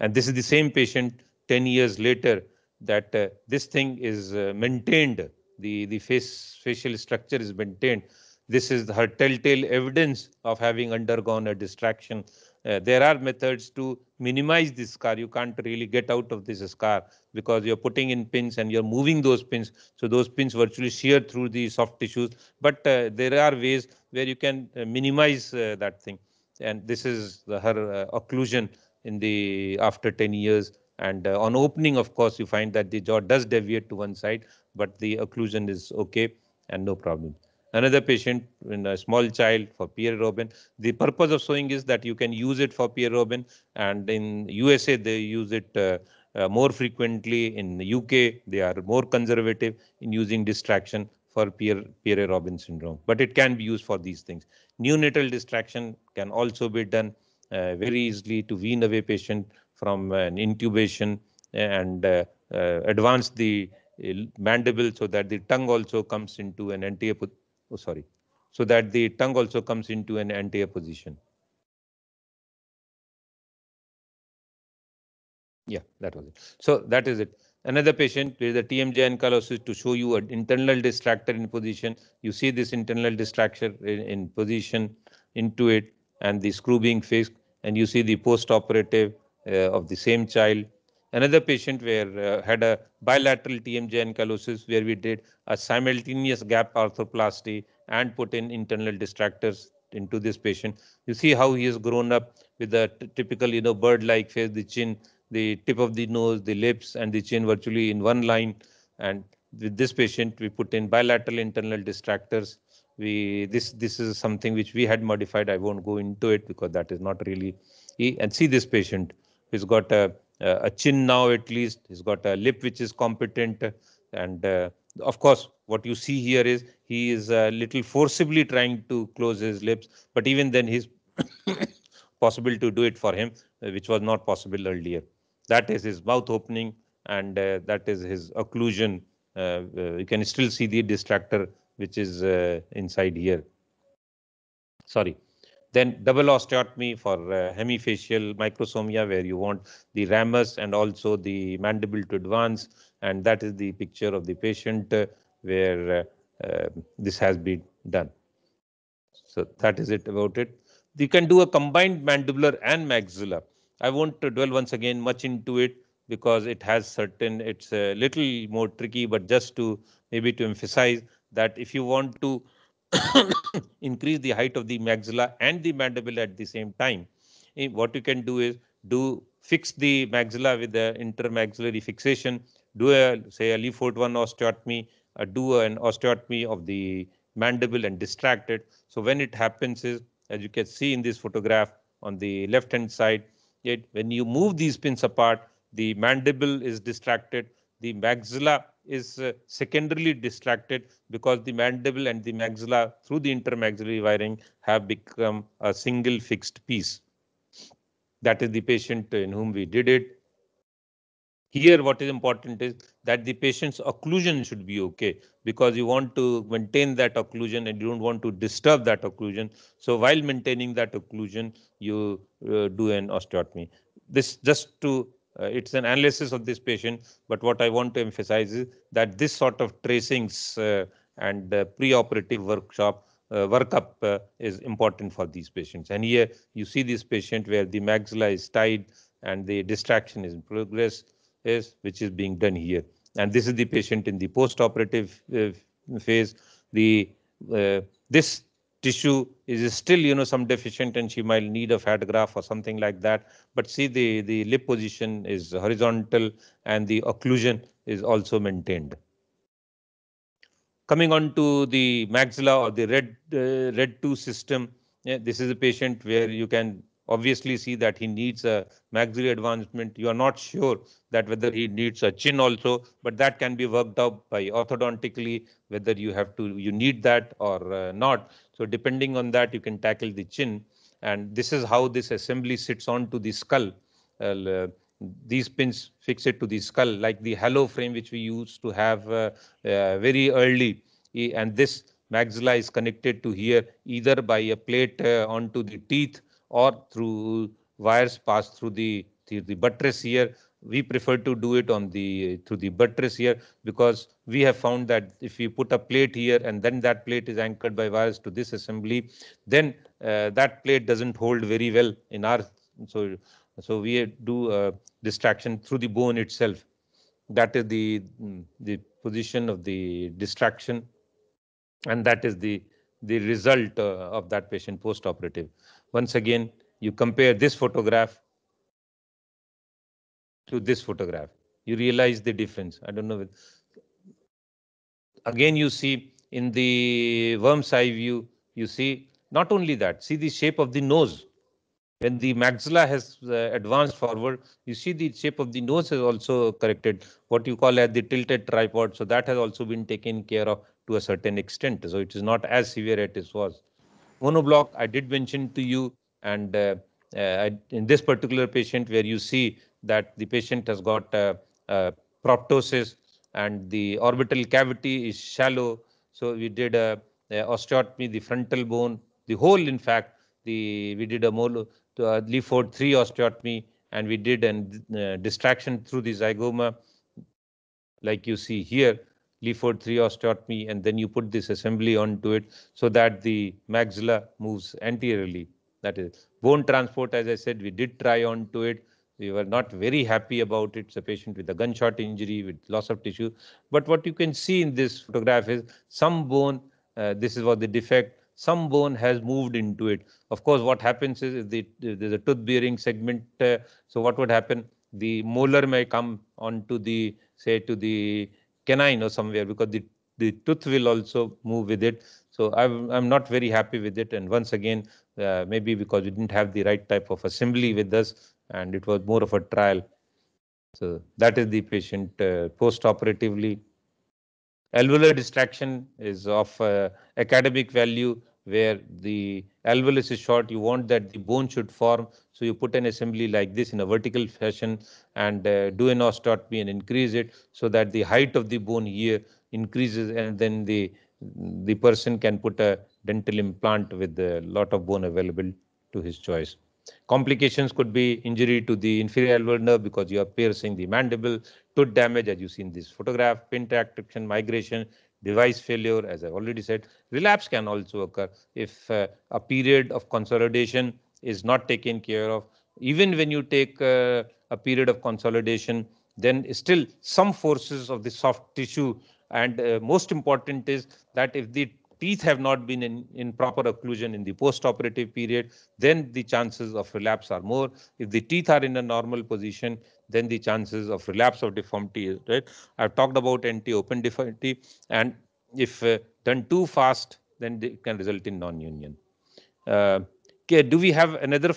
And this is the same patient 10 years later that uh, this thing is uh, maintained, the, the face, facial structure is maintained. This is her telltale evidence of having undergone a distraction. Uh, there are methods to minimize this scar. You can't really get out of this scar because you're putting in pins and you're moving those pins. So those pins virtually shear through the soft tissues. But uh, there are ways where you can uh, minimize uh, that thing. And this is the, her occlusion in the after 10 years and uh, on opening, of course, you find that the jaw does deviate to one side, but the occlusion is okay and no problem. Another patient in a small child for Pierre Robin. The purpose of sewing is that you can use it for Pierre Robin, and in USA they use it uh, uh, more frequently. In UK they are more conservative in using distraction for Pierre, Pierre Robin syndrome, but it can be used for these things. Neonatal distraction can also be done uh, very easily to wean away patient from an intubation and uh, uh, advance the mandible so that the tongue also comes into an anterior oh sorry so that the tongue also comes into an anterior position yeah that was it so that is it another patient with a tmj ankylosis to show you an internal distractor in position you see this internal distractor in, in position into it and the screw being fixed, and you see the post-operative uh, of the same child. Another patient where uh, had a bilateral TMJ ankylosis where we did a simultaneous gap arthroplasty and put in internal distractors into this patient. You see how he has grown up with a typical, you know, bird-like face, the chin, the tip of the nose, the lips, and the chin virtually in one line. And with this patient, we put in bilateral internal distractors we this this is something which we had modified i won't go into it because that is not really and see this patient he has got a, a chin now at least he's got a lip which is competent and uh, of course what you see here is he is a little forcibly trying to close his lips but even then he's possible to do it for him uh, which was not possible earlier that is his mouth opening and uh, that is his occlusion uh, uh you can still see the distractor which is uh, inside here. Sorry. Then double osteotomy for uh, hemifacial microsomia where you want the ramus and also the mandible to advance. And that is the picture of the patient uh, where uh, um, this has been done. So that is it about it. You can do a combined mandibular and maxilla. I won't dwell once again much into it because it has certain, it's a little more tricky, but just to maybe to emphasize that if you want to increase the height of the maxilla and the mandible at the same time, eh, what you can do is do fix the maxilla with the intermaxillary fixation, do a say a Lefort one osteotomy, uh, do an osteotomy of the mandible and distract it. So when it happens is, as you can see in this photograph on the left hand side, it, when you move these pins apart, the mandible is distracted, the maxilla is uh, secondarily distracted because the mandible and the maxilla through the intermaxillary wiring have become a single fixed piece. That is the patient in whom we did it. Here, what is important is that the patient's occlusion should be okay because you want to maintain that occlusion and you don't want to disturb that occlusion. So while maintaining that occlusion, you uh, do an osteotomy. This just to uh, it's an analysis of this patient, but what I want to emphasize is that this sort of tracings uh, and uh, preoperative workshop uh, workup uh, is important for these patients. And here you see this patient where the maxilla is tied and the distraction is in progress, is, which is being done here. And this is the patient in the postoperative uh, phase. The uh, this tissue is still you know some deficient and she might need a fat graft or something like that but see the the lip position is horizontal and the occlusion is also maintained coming on to the maxilla or the red uh, red 2 system yeah, this is a patient where you can obviously see that he needs a maxillary advancement. You are not sure that whether he needs a chin also, but that can be worked out by orthodontically whether you have to you need that or uh, not. So depending on that, you can tackle the chin, and this is how this assembly sits onto the skull. Uh, these pins fix it to the skull like the halo frame which we used to have uh, uh very early, and this maxilla is connected to here either by a plate uh, onto the teeth or through wires passed through the through the buttress here. We prefer to do it on the through the buttress here because we have found that if we put a plate here and then that plate is anchored by wires to this assembly, then uh, that plate doesn't hold very well in our so so we do a distraction through the bone itself. That is the the position of the distraction, and that is the the result uh, of that patient post-operative. Once again, you compare this photograph to this photograph. You realize the difference. I don't know. Again, you see in the worm's eye view, you see not only that, see the shape of the nose. When the maxilla has uh, advanced forward, you see the shape of the nose is also corrected, what you call as the tilted tripod. So that has also been taken care of to a certain extent. So it is not as severe as it was monoblock, I did mention to you, and uh, uh, in this particular patient where you see that the patient has got uh, proptosis and the orbital cavity is shallow. So we did a, a osteotomy, the frontal bone, the whole, in fact, the we did a molo, uh, Leford 3 osteotomy and we did a uh, distraction through the zygoma like you see here. Leaford 3 osteotomy, and then you put this assembly onto it so that the maxilla moves anteriorly. That is bone transport, as I said, we did try onto it. We were not very happy about it. It's a patient with a gunshot injury with loss of tissue. But what you can see in this photograph is some bone, uh, this is what the defect, some bone has moved into it. Of course, what happens is if the, if there's a tooth bearing segment. Uh, so what would happen? The molar may come onto the, say, to the know somewhere because the, the tooth will also move with it. So I'm, I'm not very happy with it. And once again, uh, maybe because we didn't have the right type of assembly with us and it was more of a trial. So that is the patient uh, post-operatively. Alveolar distraction is of uh, academic value where the alveolus is short, you want that the bone should form. So you put an assembly like this in a vertical fashion and uh, do an osteotomy and increase it so that the height of the bone here increases and then the the person can put a dental implant with a lot of bone available to his choice. Complications could be injury to the inferior alveolar nerve because you are piercing the mandible, tooth damage as you see in this photograph, pin traction, migration, device failure, as I've already said. Relapse can also occur if uh, a period of consolidation is not taken care of. Even when you take uh, a period of consolidation, then still some forces of the soft tissue and uh, most important is that if the teeth have not been in, in proper occlusion in the postoperative period, then the chances of relapse are more. If the teeth are in a normal position, then the chances of relapse of deformity is right. I've talked about anti-open deformity, and if uh, done too fast, then it can result in non-union. Uh, okay, do we have another,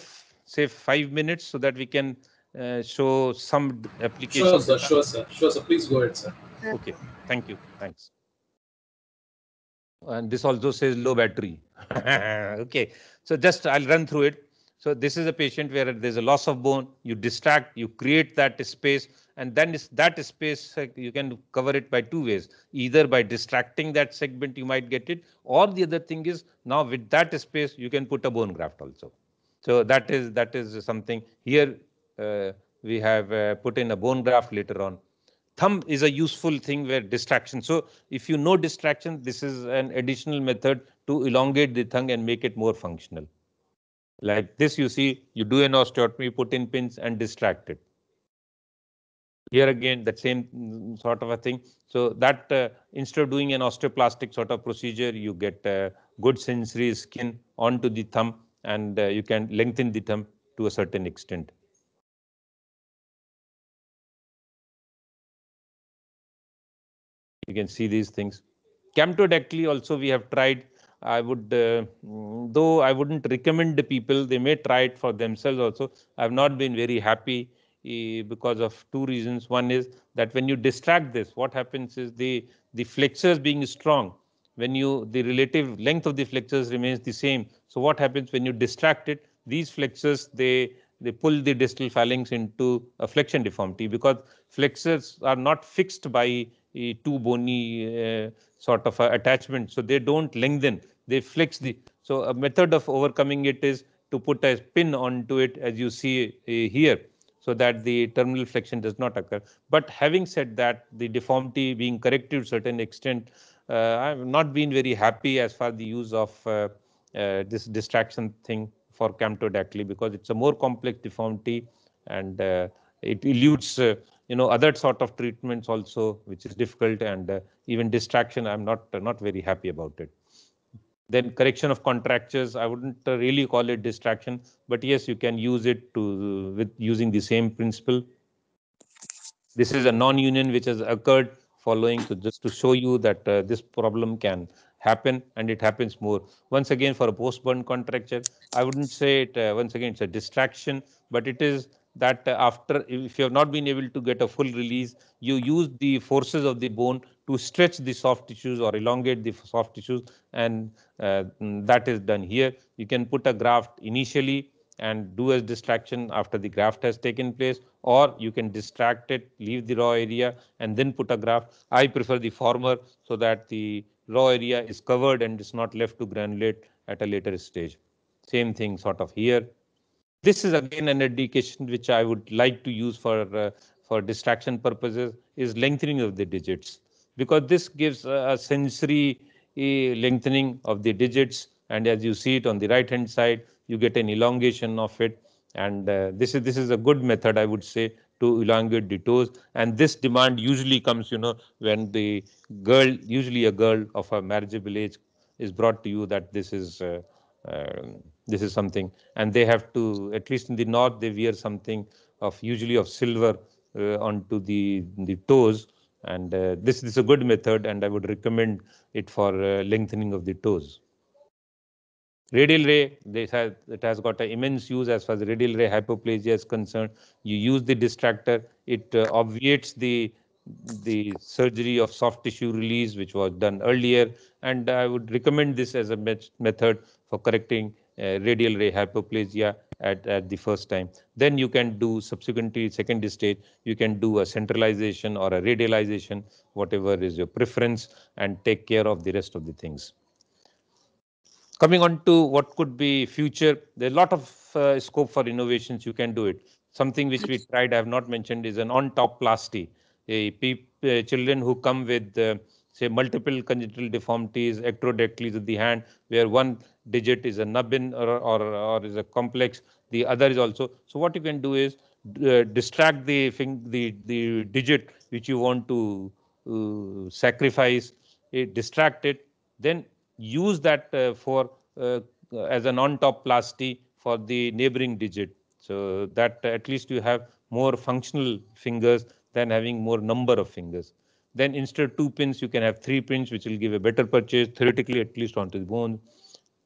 say, five minutes so that we can uh, show some applications? Sure, sir. Sure, sir. Sure, sir. Please go ahead, sir. Okay. Thank you. Thanks. And this also says low battery. okay. So just I'll run through it. So this is a patient where there's a loss of bone, you distract, you create that space, and then that space, you can cover it by two ways. Either by distracting that segment, you might get it, or the other thing is now with that space, you can put a bone graft also. So that is that is something here uh, we have uh, put in a bone graft later on. Thumb is a useful thing where distraction. So if you know distraction, this is an additional method to elongate the tongue and make it more functional. Like this, you see, you do an osteotomy, put in pins and distract it. Here again, that same sort of a thing. So that uh, instead of doing an osteoplastic sort of procedure, you get uh, good sensory skin onto the thumb and uh, you can lengthen the thumb to a certain extent. You can see these things. Camptodactyly also we have tried I would, uh, mm, though I wouldn't recommend the people, they may try it for themselves also. I've not been very happy uh, because of two reasons. One is that when you distract this, what happens is the, the flexors being strong, when you, the relative length of the flexors remains the same. So what happens when you distract it, these flexors, they, they pull the distal phalanx into a flexion deformity because flexors are not fixed by uh, two bony eh, sort of attachment. So they don't lengthen, they flex the. So a method of overcoming it is to put a pin onto it as you see eh, here so that the terminal flexion does not occur. But having said that, the deformity being corrected to certain extent, uh, I've not been very happy as far as the use of uh, uh, this distraction thing for camptodactyly because it's a more complex deformity and uh, it eludes uh, you know other sort of treatments also which is difficult and uh, even distraction i'm not uh, not very happy about it then correction of contractures i wouldn't uh, really call it distraction but yes you can use it to uh, with using the same principle this is a non union which has occurred following So just to show you that uh, this problem can happen and it happens more once again for a post burn contracture i wouldn't say it uh, once again it's a distraction but it is that after if you have not been able to get a full release you use the forces of the bone to stretch the soft tissues or elongate the soft tissues and uh, that is done here you can put a graft initially and do a distraction after the graft has taken place or you can distract it leave the raw area and then put a graft i prefer the former so that the raw area is covered and is not left to granulate at a later stage same thing sort of here this is again an indication which I would like to use for uh, for distraction purposes is lengthening of the digits because this gives a, sensory eh, lengthening of the digits and as you see it on the right hand side you get an elongation of it and uh, this is this is a good method I would say to elongate the toes and this demand usually comes you know when the girl usually a girl of a marriageable age is brought to you that this is uh, uh, this is something and they have to at least in the north they wear something of usually of silver uh, onto the the toes and uh, this, this is a good method and i would recommend it for lengthening of the toes Radial ray, has it has got an immense use as far as radial ray hypoplasia is concerned. You use the distractor, it uh, obviates the the surgery of soft tissue release, which was done earlier. And I would recommend this as a method for correcting uh, radial ray hypoplasia at, at the first time. Then you can do subsequently second stage, you can do a centralization or a radialization, whatever is your preference, and take care of the rest of the things. Coming on to what could be future, there's a lot of uh, scope for innovations. You can do it. Something which we tried, I have not mentioned, is an on-top plasty uh, children who come with uh, say multiple congenital deformities, ectrodactylies of the hand, where one digit is a nubbin or, or, or is a complex, the other is also. So what you can do is uh, distract the the the digit which you want to uh, sacrifice, it, eh, distract it, then use that uh, for uh, as an plasty for the neighboring digit. So that at least you have more functional fingers than having more number of fingers. Then instead of two pins, you can have three pins, which will give a better purchase, theoretically at least onto the bone.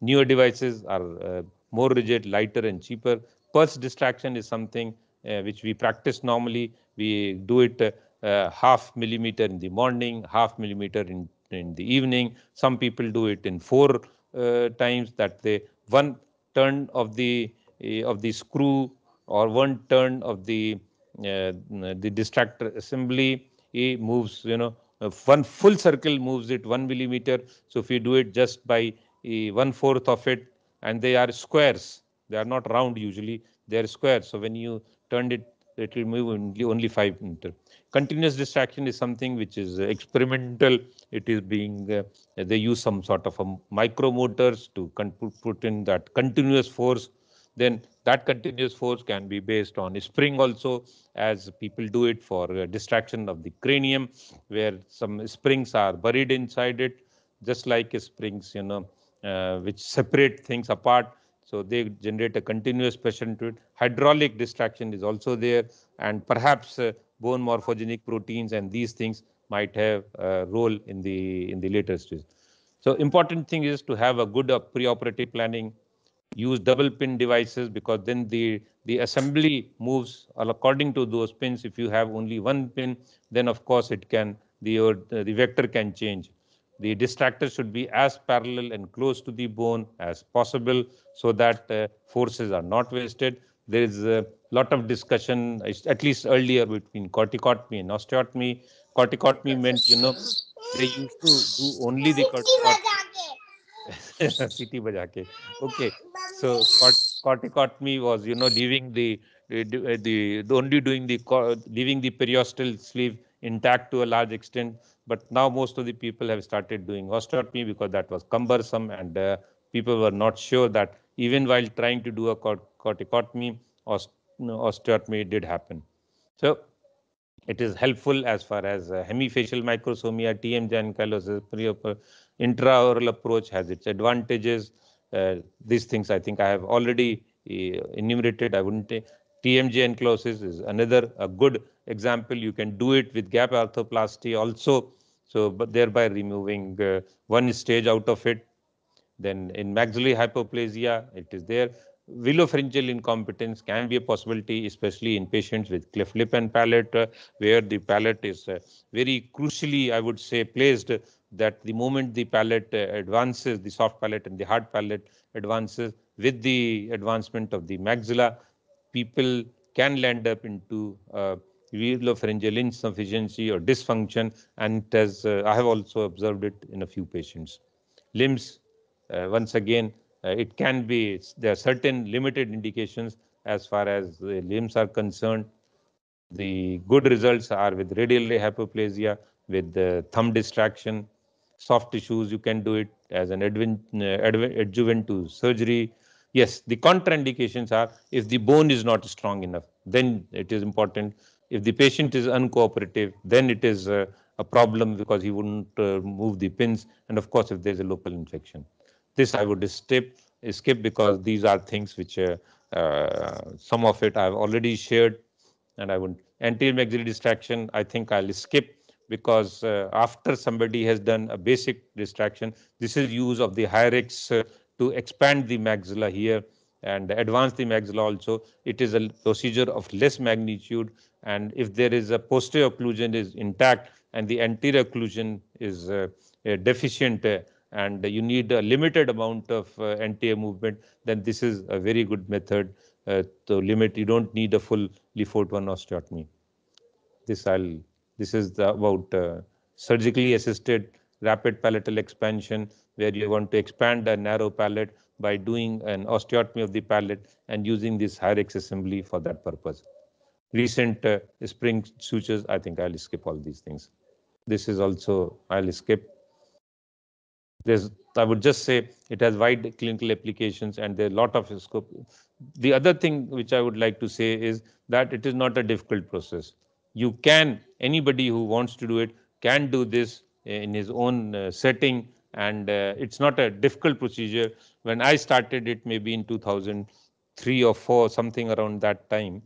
Newer devices are uh, more rigid, lighter, and cheaper. Pulse distraction is something uh, which we practice normally. We do it uh, uh, half millimeter in the morning, half millimeter in, in the evening. Some people do it in four uh, times that they one turn of the uh, of the screw or one turn of the uh, the distractor assembly it moves you know uh, one full circle moves it one millimeter so if you do it just by eh, one fourth of it and they are squares they are not round usually they are squares so when you turned it it will move only, only five meter continuous distraction is something which is experimental it is being uh, they use some sort of a micro motors to put in that continuous force then that continuous force can be based on spring also as people do it for uh, distraction of the cranium where some springs are buried inside it just like springs you know uh, which separate things apart so they generate a continuous pressure to it hydraulic distraction is also there and perhaps uh, bone morphogenic proteins and these things might have a role in the in the later stage so important thing is to have a good uh, preoperative planning use double pin devices because then the the assembly moves according to those pins if you have only one pin then of course it can the the vector can change the distractor should be as parallel and close to the bone as possible so that uh, forces are not wasted there is a lot of discussion at least earlier between corticotomy and osteotomy corticotomy meant you know they used to do only the corticotomy City, Bajake. Okay, so corticotomy was you know leaving the the, the, only doing the leaving the periosteal sleeve intact to a large extent, but now most of the people have started doing osteotomy because that was cumbersome and uh, people were not sure that even while trying to do a corticotomy, osteotomy did happen. So it is helpful as far as uh, hemifacial microsomia, TMJ ankylosis. Uh, intraoral approach has its advantages. Uh, these things I think I have already uh, enumerated. I wouldn't take TMJ ankylosis is another a good example. You can do it with gap arthroplasty also. So, but thereby removing uh, one stage out of it. Then in maxillary hypoplasia, it is there. Velopharyngeal incompetence can be a possibility, especially in patients with cleft lip and palate, uh, where the palate is uh, very crucially, I would say, placed that the moment the palate uh, advances, the soft palate and the hard palate advances with the advancement of the maxilla, people can land up into uh, velopharyngeal insufficiency or dysfunction, and as uh, I have also observed it in a few patients. Limbs, uh, once again, uh, it can be, there are certain limited indications as far as the limbs are concerned. The good results are with radial hypoplasia, with the thumb distraction, soft tissues, you can do it as an adjuvant, uh, adjuvant to surgery. Yes, the contraindications are if the bone is not strong enough, then it is important. If the patient is uncooperative, then it is a, a problem because he wouldn't uh, move the pins. And of course, if there's a local infection. This I would skip, skip because these are things which uh, uh, some of it I've already shared and I would anterior maxillary distraction. I think I'll skip because uh, after somebody has done a basic distraction, this is use of the hyrix uh, to expand the maxilla here and advance the maxilla also. It is a procedure of less magnitude and if there is a posterior occlusion is intact and the anterior occlusion is uh, deficient, uh, and you need a limited amount of uh, NTA movement, then this is a very good method uh, to limit. You don't need a full Lefort 1 osteotomy. This I'll. This is the, about uh, surgically assisted rapid palatal expansion, where you want to expand a narrow palate by doing an osteotomy of the palate and using this Hyrex assembly for that purpose. Recent uh, spring sutures, I think I'll skip all these things. This is also, I'll skip there's, I would just say it has wide clinical applications and there's a lot of scope. The other thing which I would like to say is that it is not a difficult process. You can, anybody who wants to do it can do this in his own uh, setting and uh, it's not a difficult procedure. When I started it maybe in 2003 or 4, something around that time,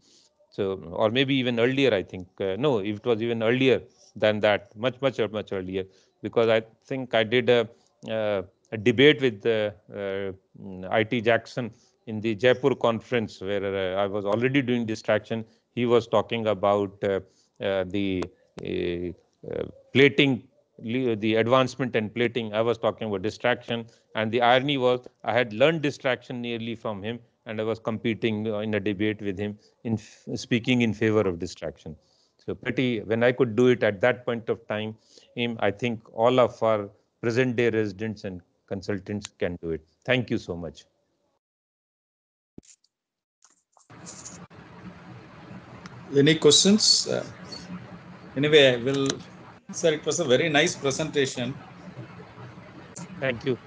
so or maybe even earlier, I think. Uh, no, it was even earlier than that, much, much, much earlier because I think I did a uh, a debate with uh, IT Jackson in the Jaipur conference where uh, I was already doing distraction. He was talking about the plating the advancement and plating i was talking about distraction and the irony was i had learned distraction nearly from him and i was competing in a debate with him in speaking in favor of distraction so pretty when i could do it at that point of time i think all of our present day residents and consultants can do it. Thank you so much. Any questions? Uh, anyway, I will, sir, it was a very nice presentation. Thank you.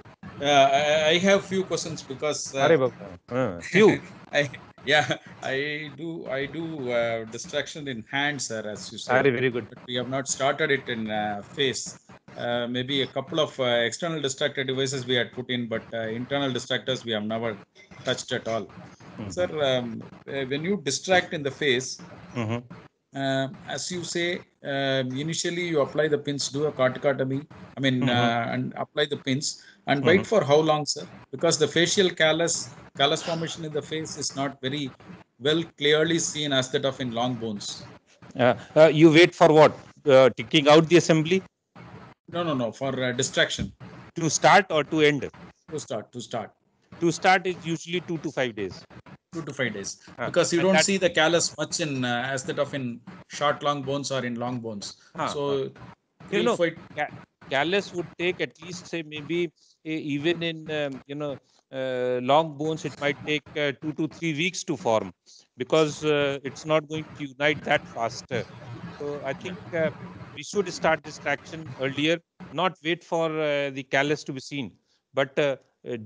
Uh, I, I have few questions because uh, Are, uh, few. I, yeah, I do. I do uh, distraction in hand, sir, as you said. Very, very good. But we have not started it in uh, face. Uh, maybe a couple of uh, external distractor devices we had put in, but uh, internal distractors we have never touched at all. Mm-hmm. Sir, um, uh, when you distract in the face, mm-hmm. as you say, um, initially you apply the pins, do a corticotomy, I mean, mm-hmm. uh, and apply the pins. And wait mm -hmm. for how long, sir? Because the facial callus, callus formation in the face is not very well clearly seen as that of in long bones. Uh, uh, you wait for what? Uh, taking out the assembly? No, no, no. For uh, distraction. To start or to end? To start. To start. To start is usually two to five days. Two to five days, uh, because you don't see the callus much in uh, as that of in short long bones or in long bones. So you know, callus would take at least say maybe eh, even in um, you know uh, long bones it might take uh, two to three weeks to form because uh, it's not going to unite that fast so i think uh, we should start this traction earlier not wait for uh, the callus to be seen but uh,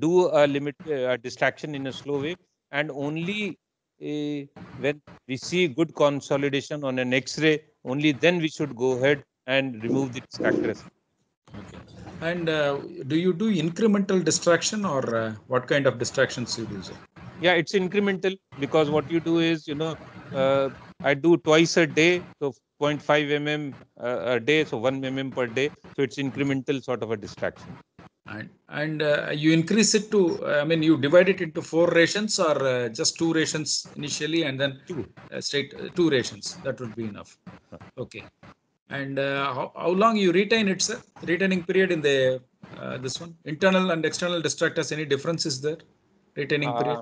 do a limit distraction in a slow way and only eh, when we see good consolidation on an x-ray only then we should go ahead and remove the distractors Okay. And uh, do you do incremental distraction or uh, what kind of distractions you use? Yeah, it's incremental because what you do is, you know, uh, I do twice a day, so 0.5 mm a day, so 1 mm per day. So it's incremental sort of a distraction. And, and uh, you increase it to, uh, I mean, you divide it into four rations or just two rations initially and then two. straight two rations. That would be enough. Okay and uh, how, how long you retain it sir retaining period in the uh, this one internal and external distractors any differences there retaining uh, period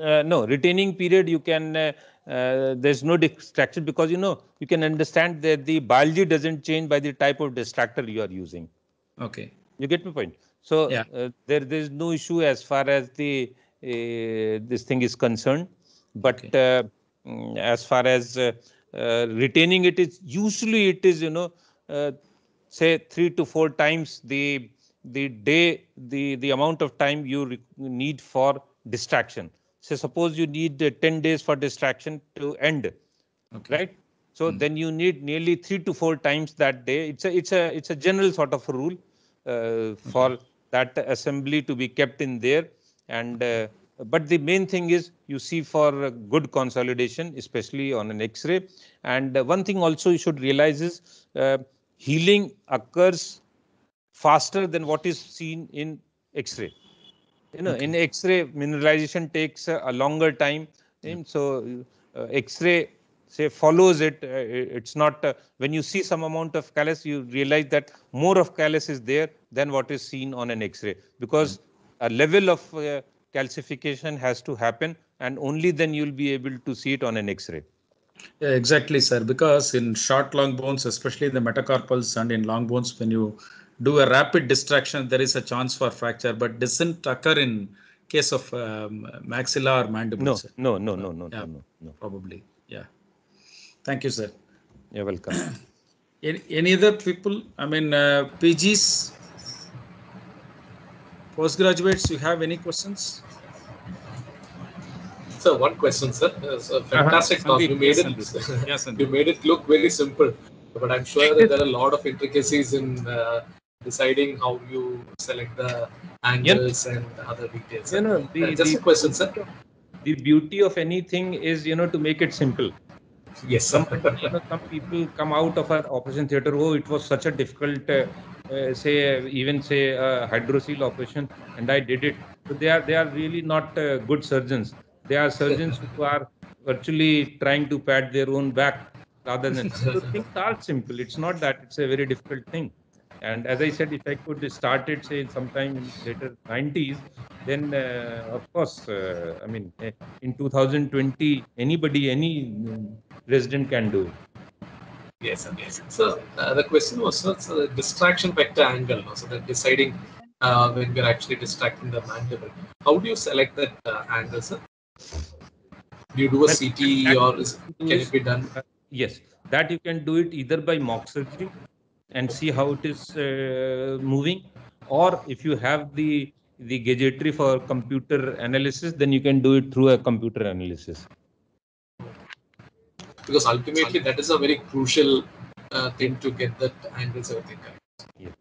uh, no retaining period you can uh, uh, there's no distraction because you know you can understand that the biology doesn't change by the type of distractor you are using okay you get my point so yeah. there there's no issue as far as the this thing is concerned but okay. Mm, as far as uh, retaining it is usually it is you know uh, say three to four times the the day the the amount of time you need for distraction so suppose you need uh, 10 days for distraction to end okay. right so mm. then you need nearly 3 to 4 times that day it's a it's a it's a general sort of rule uh, for mm. that assembly to be kept in there and uh, but the main thing is you see for good consolidation, especially on an X-ray. And uh, one thing also you should realize is uh, healing occurs faster than what is seen in X-ray. You know, okay. in X-ray mineralization takes a longer time. So uh, X-ray say follows it. Uh, it's not uh, when you see some amount of callus, you realize that more of callus is there than what is seen on an X-ray because mm. a level of uh, calcification has to happen and only then you'll be able to see it on an x-ray yeah, exactly sir because in short long bones especially in the metacarpals and in long bones when you do a rapid distraction there is a chance for fracture but doesn't occur in case of um, maxilla or mandible no sir. no no no no, yeah, no no no probably yeah thank you sir you're welcome any, any other people i mean uh, pgs postgraduates, you have any questions? Sir, one question, sir. a uh, uh-huh. fantastic uh -huh. You made it. yes, you made it look very simple, but I'm sure that there are a lot of intricacies in uh, deciding how you select the angles yep. and other details. You know, uh, the, just the, a question, sir. The beauty of anything is, you know, to make it simple. Yes, some, you know, some people come out of an operation theater. Oh, it was such a difficult uh, uh, say even say uh, hydrocele operation and i did it so they are they are really not uh, good surgeons they are surgeons who are virtually trying to pat their own back rather than so things are simple it's not that it's a very difficult thing and as i said if i could start it say sometime in later 90s then uh, of course uh, i mean eh, in 2020 anybody any resident can do it Yes, sir, yes. So uh, the question was so, so the distraction vector angle, so that deciding uh, when we're actually distracting the mandible. How do you select that uh, angle, sir? Do you do a that, CT that, or is, can it be done? Uh, yes, that you can do it either by mock surgery and see how it is uh, moving, or if you have the the gadgetry for computer analysis, then you can do it through a computer analysis because ultimately that is a very crucial uh, thing to get that angles everything correct. Yes.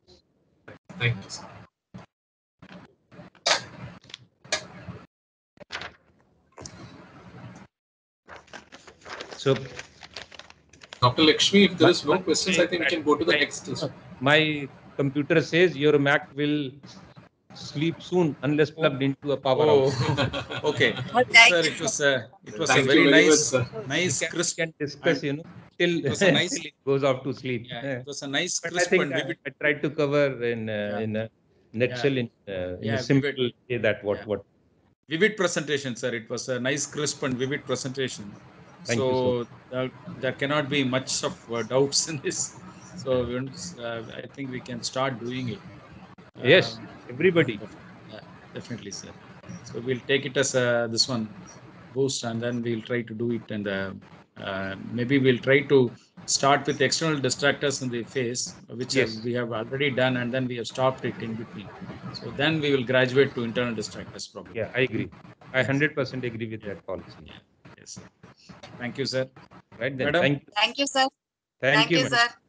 Thank you. Sir. So, Dr. Lakshmi, if there is no questions, I think we can go to the next. My computer says your Mac will sleep soon unless plugged oh. into a power oh. okay. sir, it was, uh, it was Thank a very nice, very much, nice crisp. Can discuss, you know, till it goes off to sleep. Yeah, yeah. It was a nice crisp I think I, I, tried to cover in, uh, yeah. in a nutshell, yeah. in, uh, in a simple vivid. way that what, what. Vivid presentation, sir. It was a nice, crisp and vivid presentation. Thank so you, uh, there, there, cannot be much of uh, doubts in this. So uh, I think we can start doing it. Uh, yes, everybody. Definitely, sir. So we'll take it as uh, this one boost, and then we'll try to do it. And uh, maybe we'll try to start with external distractors in the face, which yes. we have already done, and then we have stopped it in between. So then we will graduate to internal distractors probably. Yeah, I agree. I 100% agree with that policy. Yeah. Yes. Sir. Thank you, sir. Right then. Madam. Thank you, sir. Thank, Thank you, you sir.